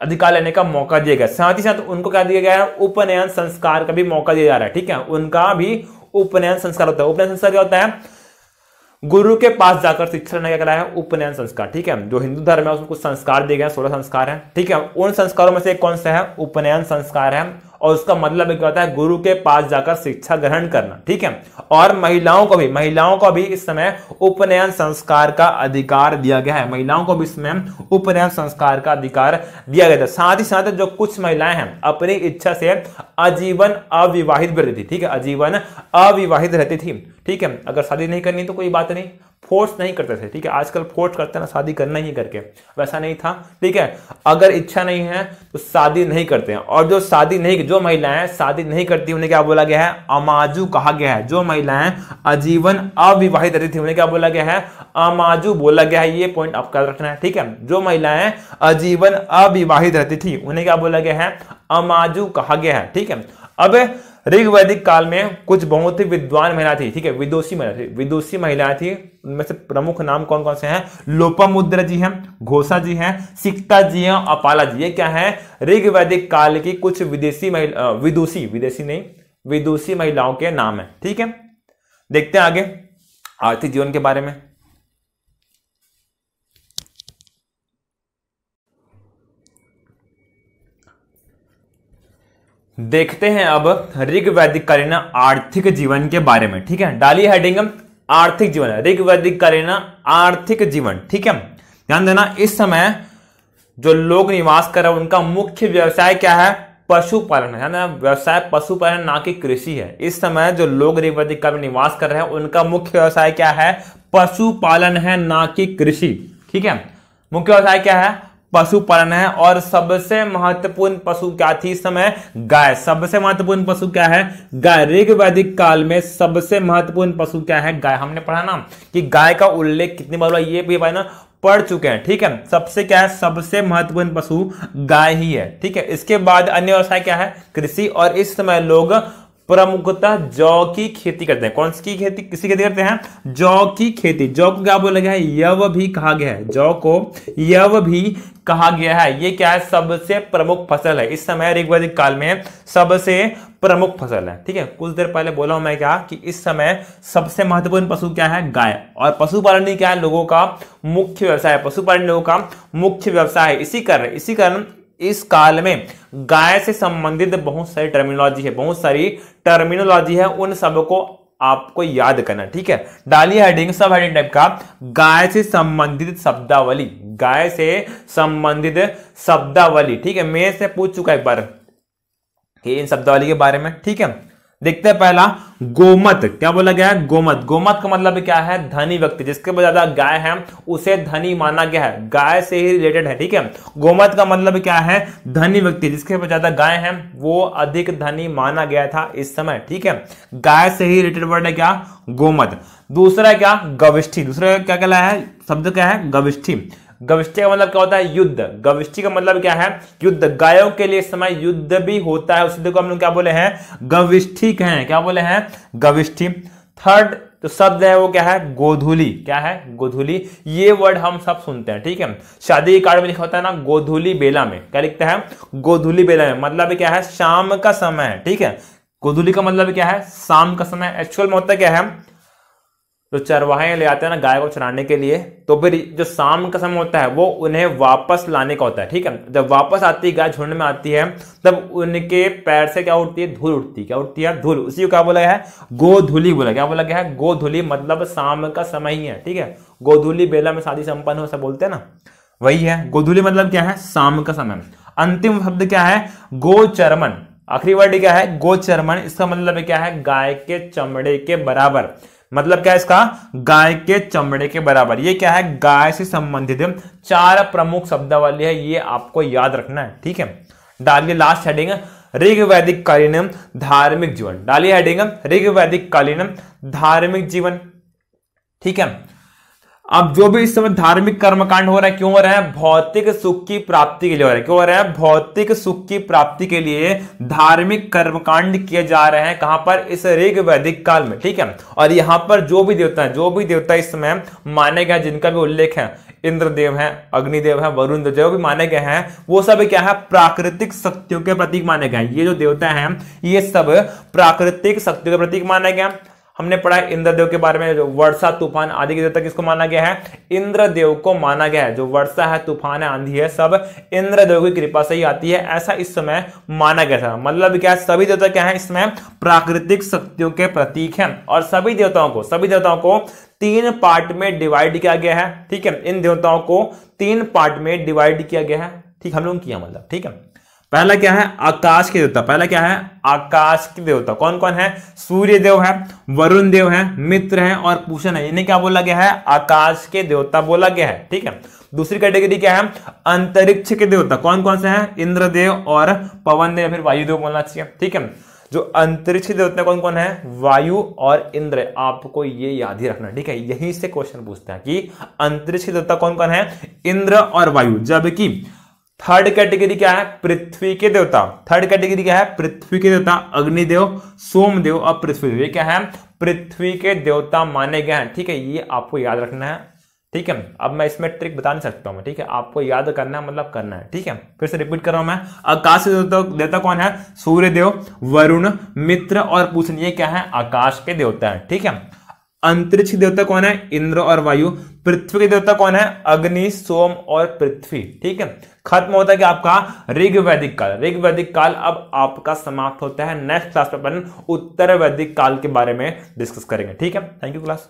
A: अधिकार लेने का मौका दिया गया साथ ही साथ उनको क्या दिया गया है उपनयन संस्कार का भी मौका दिया जा रहा है ठीक है उनका भी उपनयन संस्कार होता है उपनयन संस्कार क्या होता है गुरु के पास जाकर शिक्षा लेना क्या कराया उपनयन संस्कार ठीक है जो हिंदू धर्म है उसमें कुछ संस्कार दिए गए सोलह संस्कार है ठीक है उन संस्कारों में से कौन सा है उपनयन संस्कार है और उसका मतलब एक होता है गुरु के पास जाकर शिक्षा ग्रहण करना ठीक है और महिलाओं को भी महिलाओं को भी इस समय उपनयन संस्कार का अधिकार दिया गया है महिलाओं को भी इसमें उपनयन संस्कार का अधिकार दिया गया था साथ ही साथ जो कुछ महिलाएं हैं अपनी इच्छा से आजीवन अविवाहित भी रहती ठीक है आजीवन अविवाहित रहती थी ठीक है अगर शादी नहीं करनी तो कोई बात नहीं फोर्स नहीं करते थे ठीक है आजकल फोर्स करते हैं ना शादी करना ही करके वैसा नहीं था ठीक है अगर इच्छा नहीं है तो शादी नहीं करते हैं और जो शादी नहीं जो महिलाएं शादी नहीं करती उन्हें क्या बोला गया है अमाजू कहा गया है जो महिलाएं आजीवन अविवाहित रहती थी उन्हें क्या बोला गया है अमाजू बोला गया है ये पॉइंट आपका रखना है ठीक है जो महिलाएं आजीवन अविवाहित रहती थी उन्हें क्या बोला गया है अमाजू कहा गया है ठीक है अब ऋग्वैदिक काल में कुछ बहुत ही विद्वान महिला थी ठीक है विदोषी महिला थी विदोषी महिलाएं थी उनमें से प्रमुख नाम कौन कौन से हैं लोपमुद्रा जी हैं घोषा जी हैं सिक्ता जी हैं अपाला जी ये क्या है ऋग्वैदिक काल की कुछ विदेशी महिला विदुषी विदेशी नहीं विदुषी महिलाओं के नाम है ठीक है देखते हैं आगे आर्थिक जीवन के बारे में देखते हैं अब वैदिक कालीन आर्थिक जीवन के बारे में ठीक है डाली हेडिंग आर्थिक जीवन वैदिक कालीन आर्थिक जीवन ठीक है ध्यान देना इस समय जो लोग निवास कर रहे हैं उनका मुख्य व्यवसाय क्या है पशुपालन है ना व्यवसाय पशुपालन ना कि कृषि है इस समय जो लोग ऋग्वैदिक काल में निवास कर रहे हैं उनका मुख्य व्यवसाय क्या है पशुपालन है ना कि कृषि ठीक है मुख्य व्यवसाय क्या है पशुपालन है और सबसे महत्वपूर्ण पशु क्या थी इस समय गाय सबसे महत्वपूर्ण पशु क्या है गाय ऋग वैदिक काल में सबसे महत्वपूर्ण पशु क्या है गाय हमने पढ़ा ना कि गाय का उल्लेख कितनी बार हुआ ये भी भाई ना पढ़ चुके हैं ठीक है सबसे क्या है सबसे महत्वपूर्ण पशु गाय ही है ठीक है इसके बाद अन्य व्यवसाय क्या है कृषि और इस समय लोग प्रमुखता जौ की खेती करते हैं कौन सी खेती किसी खेती करते हैं जौ की खेती जौ को क्या बोला गया है यव भी कहा गया है जौ को यव भी कहा गया है ये क्या है सबसे प्रमुख फसल है इस समय ऋग्वेदिक काल में सबसे प्रमुख फसल है ठीक है कुछ देर पहले बोला हूं मैं क्या कि इस समय सबसे महत्वपूर्ण पशु क्या है गाय और पशुपालन ही क्या है लोगों का मुख्य व्यवसाय है पशुपालन लोगों का मुख्य व्यवसाय है इसी कारण इसी कारण इस काल में गाय से संबंधित बहुत सारी टर्मिनोलॉजी है बहुत सारी टर्मिनोलॉजी है उन सबको आपको याद करना ठीक है डाली हेडिंग सब हेडिंग टाइप का गाय से संबंधित शब्दावली गाय से संबंधित शब्दावली ठीक है मेरे से पूछ चुका एक बार इन शब्दावली के बारे में ठीक है देखते हैं पहला गोमत क्या बोला गया है गोमत गोमत का मतलब क्या है धनी व्यक्ति जिसके बहुत ज्यादा गाय है उसे धनी माना गया है गाय से ही रिलेटेड है ठीक है गोमत का मतलब क्या है धनी व्यक्ति जिसके बहुत ज्यादा गाय है वो अधिक धनी माना गया था इस समय ठीक है गाय से ही रिलेटेड वर्ड है क्या गोमत दूसरा क्या गविष्ठी दूसरा क्या कहला है शब्द क्या है गविष्ठी गविष्ठी का मतलब क्या होता है युद्ध गविष्ठी का मतलब क्या है युद्ध गायों के लिए समय युद्ध भी होता है उसी को हम लोग क्या बोले हैं गविष्ठी कहे क्या बोले हैं गविष्ठी थर्ड तो शब्द है वो क्या है गोधुली क्या है गोधुली ये वर्ड हम सब सुनते हैं ठीक है शादी के कार्ड में लिखा होता है ना गोधुली बेला में क्या लिखते हैं गोधुली बेला में मतलब क्या है शाम का समय ठीक है गोधुली का मतलब क्या है शाम का समय एक्चुअल में होता क्या है जो तो चरवाहे ले आते हैं ना गाय को चराने के लिए तो फिर जो शाम का समय होता है वो उन्हें वापस लाने का होता है ठीक है जब वापस आती है गाय झुंड में आती है तब उनके पैर से क्या उठती है धूल उठती है क्या उठती है धूल उसी को क्या बोला गया है गोधुली बोला क्या बोला गया है गोधुली मतलब शाम का समय ही है ठीक है गोधुली बेला में शादी संपन्न हो सब बोलते हैं ना वही है गोधुली मतलब क्या है शाम का समय अंतिम शब्द क्या है गोचरमन आखिरी वर्ड क्या है गोचरमन इसका मतलब क्या है गाय के चमड़े के बराबर मतलब क्या है इसका गाय के चमड़े के बराबर ये क्या है गाय से संबंधित चार प्रमुख शब्दावली है ये आपको याद रखना है ठीक है डालिए लास्ट हेडिंग ऋग वैदिक कालीन धार्मिक जीवन डालिए हेडिंग ऋग वैदिक कालीन धार्मिक जीवन ठीक है अब जो भी इस समय धार्मिक कर्मकांड हो रहा है क्यों हो रहा है भौतिक सुख की प्राप्ति के लिए हो रहा है क्यों हो रहा है भौतिक सुख की प्राप्ति के लिए धार्मिक कर्मकांड किए जा रहे हैं कहां पर इस ऋग वैदिक काल में ठीक है और यहां पर जो भी देवता है जो भी देवता इस समय माने गए जिनका भी उल्लेख है इंद्रदेव है अग्निदेव है वरुण देव जो भी माने गए हैं वो सब क्या है प्राकृतिक शक्तियों के प्रतीक माने गए ये जो देवता है ये सब प्राकृतिक शक्तियों के प्रतीक माने गए हमने पढ़ा है इंद्रदेव के बारे में जो वर्षा तूफान आदि के देवता किसको माना गया है इंद्रदेव को माना गया है जो वर्षा है तूफान है आंधी है सब इंद्रदेव की कृपा से ही आती है ऐसा इस समय माना गया था मतलब क्या है सभी देवता क्या है इसमें प्राकृतिक शक्तियों के प्रतीक हैं और सभी देवताओं को सभी देवताओं को तीन पार्ट में डिवाइड किया गया है ठीक है इन देवताओं को तीन पार्ट में डिवाइड किया गया है ठीक हम लोग किया मतलब ठीक है पहला क्या है आकाश के देवता पहला क्या है आकाश के देवता कौन कौन है सूर्य देव है वरुण देव है मित्र है और पूषण है इन्हें क्या बोला गया है आकाश के देवता बोला गया है ठीक है दूसरी कैटेगरी क्या है अंतरिक्ष के देवता कौन कौन से हैं इंद्रदेव और पवन देव फिर वायुदेव बोलना चाहिए ठीक है जो अंतरिक्ष के देवता कौन कौन है वायु और इंद्र आपको ये याद ही रखना ठीक है यहीं से क्वेश्चन पूछते हैं कि अंतरिक्ष देवता कौन कौन है इंद्र और वायु जबकि थर्ड कैटेगरी क्या है पृथ्वी के देवता थर्ड कैटेगरी क्या है पृथ्वी के देवता अग्निदेव सोमदेव और पृथ्वी देव क्या है पृथ्वी के देवता माने गए हैं ठीक है ये आपको याद रखना है ठीक है अब मैं इसमें ट्रिक बता नहीं सकता हूं ठीक है आपको याद करना है मतलब करना है ठीक है फिर से रिपीट कर रहा हूं मैं आकाश देवता देवता कौन है सूर्य देव वरुण मित्र और पूछन ये क्या है आकाश के देवता है ठीक है अंतरिक्ष देवता कौन है इंद्र और वायु पृथ्वी के देवता कौन है अग्नि सोम और पृथ्वी ठीक है खत्म होता है कि आपका ऋग वैदिक काल ऋग वैदिक काल अब आपका समाप्त होता है नेक्स्ट क्लास में अपन उत्तर वैदिक काल के बारे में डिस्कस करेंगे ठीक है थैंक यू क्लास